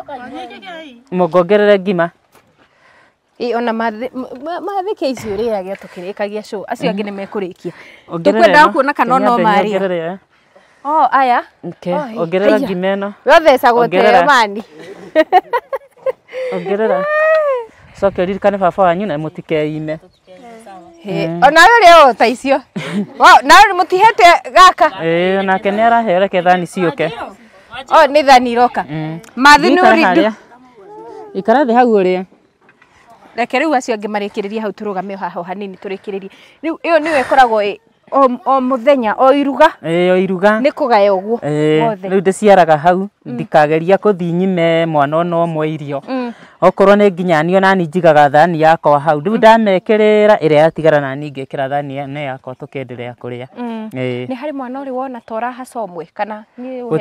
mongongerere ngima ĩ ona mathĩkia ici ũrĩage tũkĩrĩkagia show acio angĩ nĩmekũrĩkia tũkwendaga kuona kana no marĩa o aya ongerera ngima ĩno yothecagwo teo mani ongerera coke ũririkane baba wanyu na mũtikeime ona we rä o ta icio nawe må tihete gaka eh, onake nä araheo reke thani ciåke o oh, nä thani iroka mm. mathi nä ikara thä hau å rä reke rä u acio angä marä kä rä ria hau tå rå game haho hanini tå rä kä rä ria rä u ä yo nä we o må thenya o iruga eh, o iruga nä kå gaya å guo eh, rä u ndä ciaraga hau mm. ndikageria kå nyime mwana ona å mwe irio mm okorwo nä nginyani ona ni njigaga thani yakwa hau rä u ndamekärä ra ä rä a yatigara na ningä kä ra thani nä yakwa tå kenderea kå rä a kå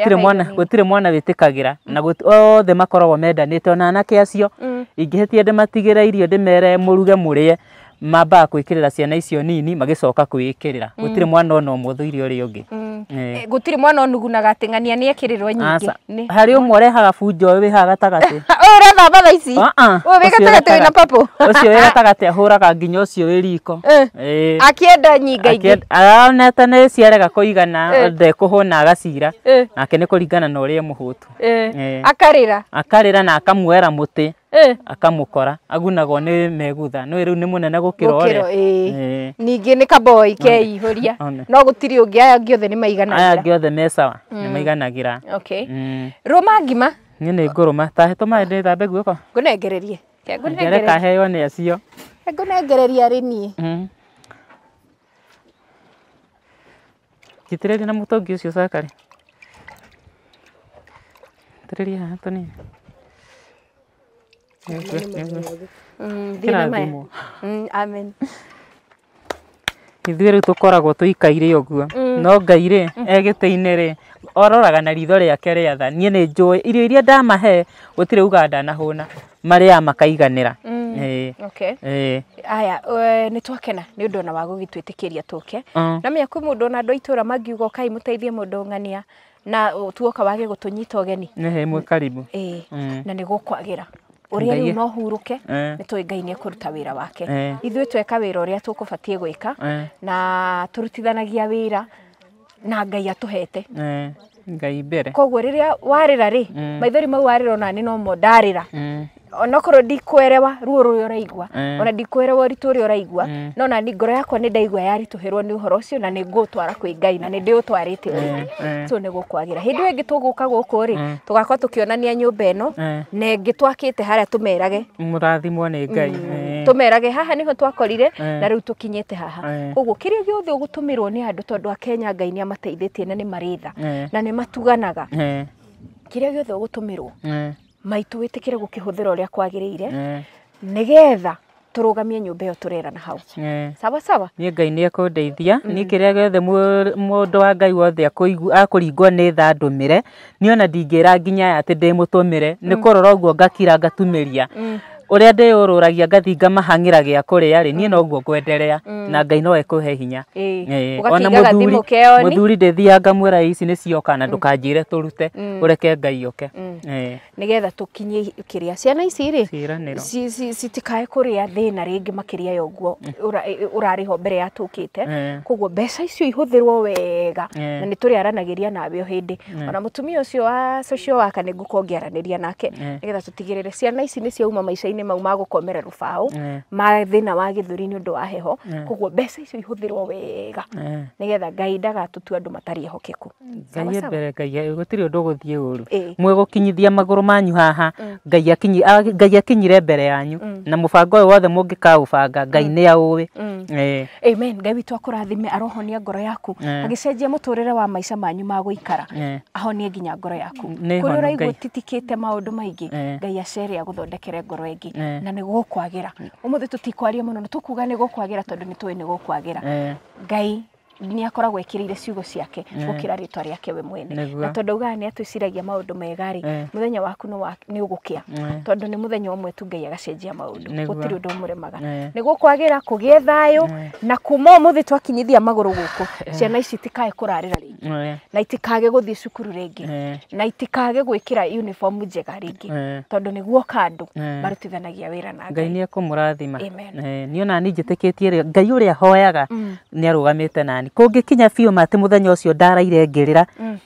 rä wona tirä mwana wä tä kagä ra na othe makoragwo mendanä te ona anake acio mm. ingä hä tie ndä matigä ra irio ndä mere må ruge må rä e mambaga kwikirira ciana icio nini magicoka kwikirira mm. gutire mwana ona umwe thuire uri ungi mm. eh. eh, gutire mwana onugunaga ati ngania ni ekirirwo nyingi hari umwe urehaga bunjo wi haha gatagati uyu urethamba tha ici uyu uh-uh. wi gatagati wina papo ucio wi gatagati ahuraga nginya ucio wi riko eh. akienda nyinga ingi aronete ni ciarega kuigana ndekuhuna agacira nake ni kuringana na uria e muhutu akarira akarira na akamuera muti Eh. akamukora agunagwo nä megutha no rä u nä må nene gå kä ra eh. ningä nä kaboi ria no gå tirä å ngä aya angä othe nä maiganagä aya angä othe mecawa mm. nä maiganagä ra mm. rå ma ngima ni nä ngå rå ma tahätå maä ndä thambe guoko ngå nengererie ngere kaheo nä acio ngå nengereria rä niä njitä mm. rä ria na må tångi å cio rä u tå koragwo tå tũkoragwo tũikaire ũguo mm. no ngai egä tä -inä rä ororaga na ritho rä rĩake rĩatha niĩ nĩ njũĩ irio iria ndamahe gå tirä gũtirĩ uganda ndanahũna marĩaga makaiganĩra mm. aya nä twakena nä å ndå ona wa gå tä kä ria tå ke na mä mĩa må ndå ona andå aitå ra mangiuga teithie må ndå ng'ania na tuoka wage gũtũnyita ũgeni mwĩ karibu mm. na kwagä ra uria riu no huruke eh. ni tuä ngai ni ekå wira wake eh. ithuä tweka wä ra å rä a tå kå gwä ka eh. na tå rutithanagia wä ra na ngai atuhete ngai mbere koguo rä rä a warä ra rä mm. maithori mau warä ra ona nä nomo ra onakorwo ndikwerewa ruo rå rä a å raigua eh. ona ndikwerewa å ritå å rä a å raigua eh. no na ngoro yakwa nä ndaigua yaritå hä nä å horo å cio na nä ngå twara kwä ngai na nä ndä å twarä te å eh, so nä gå kwagä ra hä ndä ä ngä tå gå ka gå kå rä tå gakorwo tå kä onania nyå mba ä no na ngä twakä te harä a tå merage må rathimwo nä ngai tå merage haha nä ho twakorire na rä u tå kinyä te haha koguo kä rä a gä othe å gå tå mä rwo nä andå tondå akenya ngai nä amateithä tie na nä marä tha na nä matuganaga kä rä a gä othe å gå tå mä rwo maitå wä tä kä re gå kä hå thä ra å rä a kwagä rä nä getha tå rå nyå mba ä yo tå rera na hau sawa sawa niä ngai nä ekå ndeithia mm. niä kä rä a må ndå wa ngai wothe akå ringwo nä tha ndå mä re nä ona ndingä ra nginya atä ndä må tå mä re nä mm. kå rora å guo ngakira ngatumä ria mm uria ndĩyũrũragia ngathinga mahang'ĩra gĩa kũrĩa rĩ niĩ noguo ngwenderea mm. na ngai no ekũhe hinya ona mũthuri ndĩthianga mwĩra ici nĩ cioka na mm. ndũkanjĩre tũrute mm. ũreke ngai oke nĩgetha tũkinyie kĩrĩa ciana ici rĩ citikae kũrĩa thĩna rĩngĩ makĩria ya ũguo ũrarĩ ho mbere ya tũkĩte koguo mbeca icio ihũthĩrwo wega na nĩ tũrĩaranagĩria nawe o hĩndĩ ona mũtumia ũcio wa social worker nĩ ngũkorwo ngĩaranĩria nake nĩgetha tũtigĩrĩre ciana ici nĩ ciauma maica-inĩ ni mau ma gukomera rubao eh. ma thĩna wa gĩthũri ni ũndũ wa heho eh. koguo mbeca icio ihũthĩrwo wega eh. nĩgetha ngai ndagatũtue andũ matarĩ ehokeku ngai mbere ngai gũtirĩ ũndũ ũgũthiĩ ũru mwĩgũkinyithia magũrũ manyu haha mm. ngai akinyire mbere yanyu mm. na mũbango ũyũ wothe mũngĩkaũbanga ngai mm. nĩ aũĩ amen ngai witũ akũrathime arohonia ngoro yaku agĩcenjia mũtũrĩre wa maisha manyu ma gũikara ahonie nginya ngoro yaku kũrĩa ũraigua titikĩte maũndũ maingĩ ngai acere agũthondekere ngoro yaku rĩngĩ eh. na ni gukwagira mm. ũmũthĩ tutikwaria muno nĩ tũkuga nĩ gũkwagira tondũ nĩ tũĩ nĩ gũkwagira eh. ngai ni akoragwo ekä rä ire ciugo ciake gå kä ra we mwene na tondå augaga ni atwĩciragia maå ndå mega rä eh. må waku nä ni ugukia kä eh. a tondå nä må thenya å mwe tu ngai agacenjia maå ndå gå tirä å ndå å må na kuma å twakinyithia maguru rå eh. ciana ici itikae kurarira ringi na itikage guthi thiä cukuru rä na itikage gwikira uniform ra njega rä ngä ni guoka andå marutithanagia wira na ngai ni ekå ni ona ni tä ngai å rä a hoyaga nä arå gamä kå ngä kinya ngurani kungikinya må thenya å cio ndaraire ngä rä ra mm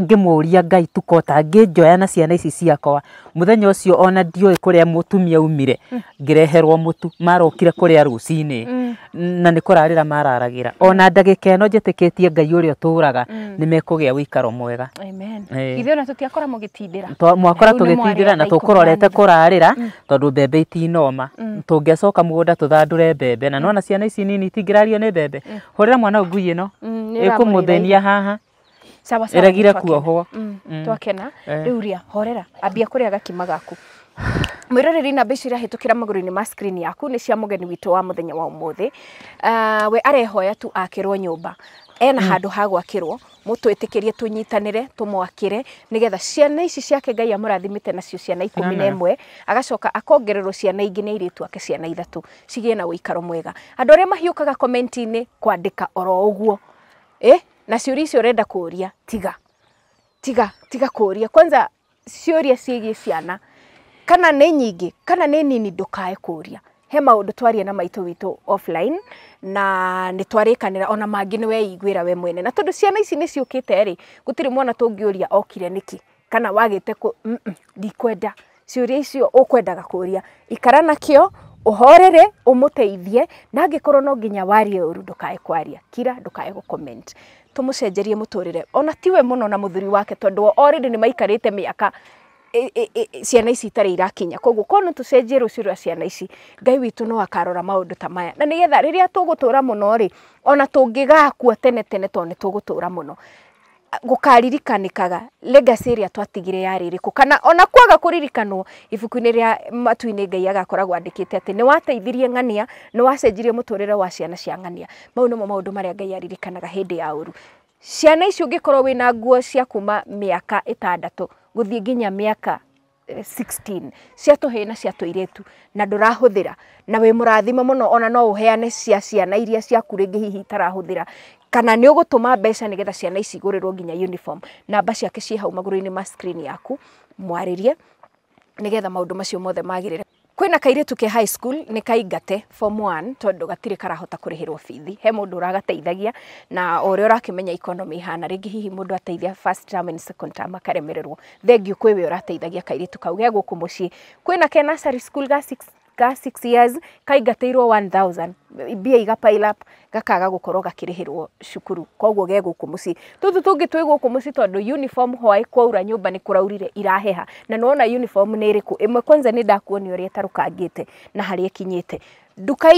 ngimuria ngai tukota ngĩnjoya na ciana ici ciakwa muthenya ucio ona ndiũĩ kũrĩa mutumia umire mm. ngĩreherwo mutu marokire kuria rũcinĩ mm. na nikurarira mararagira ona ndagĩka no njĩtĩkĩtie ngai ũrĩa ũtũraga mm. eh. nĩ mekũgĩa ũikaro mwega mwakora tugitindira na tũkũrorete kũrarĩra tondũ mbembe itinoma tũngĩacoka mugunda tuthandure mbembe na nona ciana ici nini itingĩrario ni mbembe hũrĩra mwana ngui ĩno ikumuthenia haha sawa sawa eragira kuohwo mm, mm. twakena eh. riu ria horera ambia kuria gakima gaku mwiroreri namba icio irahitukira maguru-ini ma screen yaku ni cia mugeni witu wa muthenya wa umuthi uh, ah, we arehoya tu akirwo nyumba ena mm. handu ha gwakirwo mutwitikirie tunyitanire tumwakire nigetha ciana ici ciake ngai amurathimite nacio ciana ikumi na imwe agacoka akongererwo ciana ingi ni airitu ake ciana ithatu cigie na wikaro mwega andu aria mahiukaga komenti-ini kwandika oro uguo eh na ciuria icio urenda kuria tiga tiga tiga kuria kwanza ciuria ciigie ciana kana nä nyingä kana nä nini ndukae kuria he maundu twaria na maitu witu offline na nä twarä ona mangä nä weiguä we mwene na tondå ciana ici nä ciukite rä gutirä mwana tångä å ria okire nä kä kana wagä te ndikwenda ciuria icio å kwendaga kå ria ikara nakä uhorere umuteithie na angikorwo no nginya warie uru ndukae kwaria kira ndukae gucomment tumucenjerie muturire ona tiwe muno na muthuri wake tondu already ni maikarite miaka ciana ici itari irakinya koguo kono tucenjie rucio rwa ciana ici ngai witu no akarora maundu ta maya na nigetha riria tugutura muno ri ona tungigakua tene tene to ni tugutura muno gukaririkanika legacy ria twatigire yari riku kana ona kwaga kuririkanwo ibuku-inä ria matu-inä ngai agakoragwo andikite ati ni wateithirie ng'ania ni wacenjirie må wa ciana cia ng'ania mau nä mo maria ngai aririkanaga hä ya uru ciana icio å ngä na nguo cia kuma miaka itandatu ä nginya miaka 16 eh, cia tuhä na cia tuiretu na ndurahuthira na wĩ murathima muno ona no uheane cia ciana iria ciaku rĩngĩ hihi itarahũthĩra kana nä å gå tå ma mbeca nä getha ciana ici igå rä rwo nginya uniform namba ciake ciä hau magå ma screen yaku mwarä nä getha maå ndå macio mothe magä rä re kwina kairitu ke high school ni kaingate form 1 tondu gatirä karahota kå rä hä rwo bithi he må ndå å ragateithagia na o rä a å rakä menya ikonomi ihana rä ngä hihi må ndå ateithia first term and second term akaremererwo thengiå kwä we å rateithagia kairitu kau gegå kå må ciä kwä na ke nursery school ga 6 ka 6 years kaingatirwo 1000 bia iga pile up gakaga gukorwo gakirihirwo cukuru koguo ge guku muci tuthu tungi twi guku muci tondu uniform hwai kwaura nyumba ni kuraurire iraheha na nona uniform ni riku imwe kwanza ni ndakuonio uria tarukangite na hari ekinyite nduka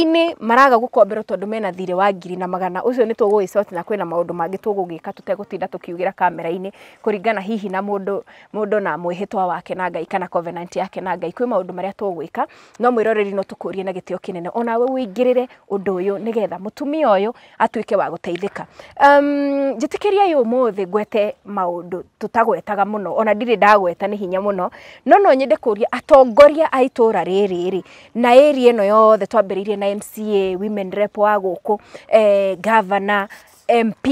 maraga gå tondu mena thire wa ngiri na magana ucio ni nä tågå na kwina maundu mangi ndå mangä tågå tukiugira kamera-inä kuringana hihi na mundu mundu na mwihitwa wake na ngai kana covenant yake na ngai kwi maundu maria tugwika no mwiroreri no tukurie na gitio kinene ehm, ona we nene undu uyu nigetha rä re atuike wa guteithika um jitikiria njä tä gwete maundu tutagwetaga muno ona ndirä ndagweta ni hinya muno no no no nyende kå atongoria aitura riri ri na ä ria yothe twambe twambĩrĩirie na MCA women rep wa gũkũ eh, governor MP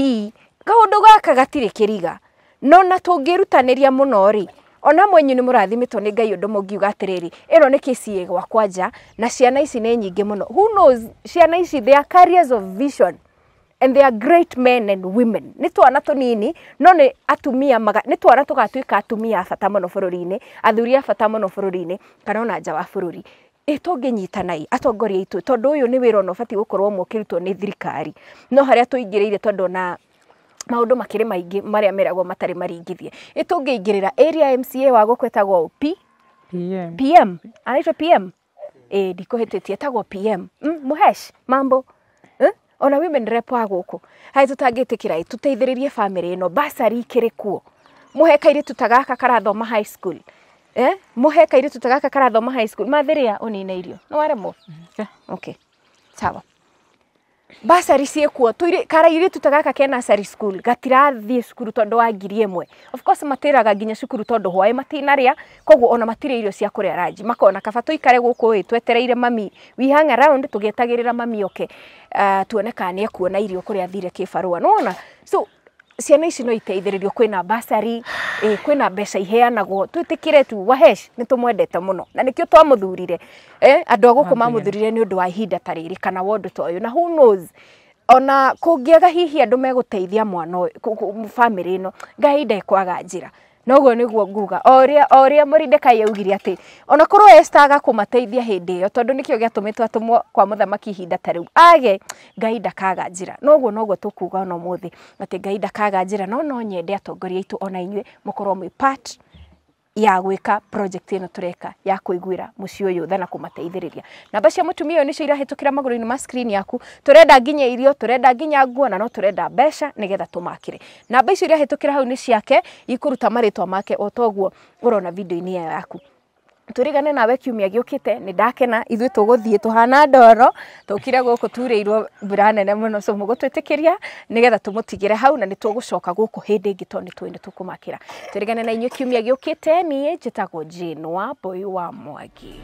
kaundu gaka gatirĩ kiriga no na tungirutaniria muno ri ona mwenyu ni mũrathimĩtwo ni Ngai undu mungiuga atiriri ĩno ni kĩsi gwa kwanja na ciana ici ni nyingi muno who knows ciana ici they are carriers of vision and they are great men and women ni twana tunini no ni atumia maga ni twana tugatuika atumia a muno mũno bũrũri-inĩ athuri a bata mũno bũrũri-inĩ kana ona nja wa bũrũri ä tå ngä nyitanai atongoria aitå tondå å yå nä wä ra ona å batiä gå korwo mwkä rutwo nä thirikari no harä a tå ingä rä ire tondå na maundu makiri maingi maria meragwo matari maringithie itungiingirira area MCA wa guku etagwo P PM PM anaitwa PM eh ndikuhititie etagwo PM mm, Muhesh mambo mm, ona women rep wa guku hai tutangitikira tuteithiririe family ino basari ikiri kuo muhe kairitu tagaka karathoma high school eh muhe kairi ta gaka karathoma high school mathiria unine irio no waremwo okay mm-hmm. okay sawa basari ciekuo karairitu ta gaka kena sari school gatira gatirathiä school tondå wa ngiri ä of course matäraga nginya cukuru tondå hwaä matinarä a koguo ona matirä irio cia kå rä a ranji makona kaba tå ikare gå kå ä twetereire mami we hang around tå gä etagä ra mami oke uh, tuone kana nä ekuona irio kå rä a thire kä no ona so ciana ici no iteithä rä basari kwä na mbeca iheanagwo twĩtĩkĩre tu wahesh mwendete må no na nĩkĩo twamũthurire andũ a thurire nä å ndå wa ihinda ta rä kana wondũ ta yå na who knows ona aga hihi andũ megũteithia mwana ũyũ bamĩrĩ ĩno ngai ndekwaga ra noguo guo nguga oria oria Moridekai augire atä ona korwo Esther agakumateithia gä atå mä nikio atå mwo kwa thamaki ihinda ta u age ngai ndakaga ra noguo noguo kuga ona thä atä ngai ndakaga ra no no nyende atongoria aitu ona inyuä må korwo part ya gwika project ino tureka ya kuiguira muci uyu thana kumateithiriria namba cia mutumia uyu nicio irahitukira maguru-ini ma screen yaku turenda nginya irio turenda nginya nguo na no turenda mbeca nigetha tumakire namba icio irahitukira hau ni ciake ikuruta maritwa make otoguo urona video-ini yaku turigane nawe kiumia giukite ni ndakena ithuĩ tũgũthiĩ tuhana ndoro tũkire gũkũ irwo mbura nene muno so mũgũtwĩtĩkĩria nigetha tumutigire hau na nĩ tũgũcoka gũkũ hĩndĩ ĩngĩ tondũ nĩ turigane na inyuĩ kiumia giukite niĩ njĩtagwo jinwa wa wa mwagi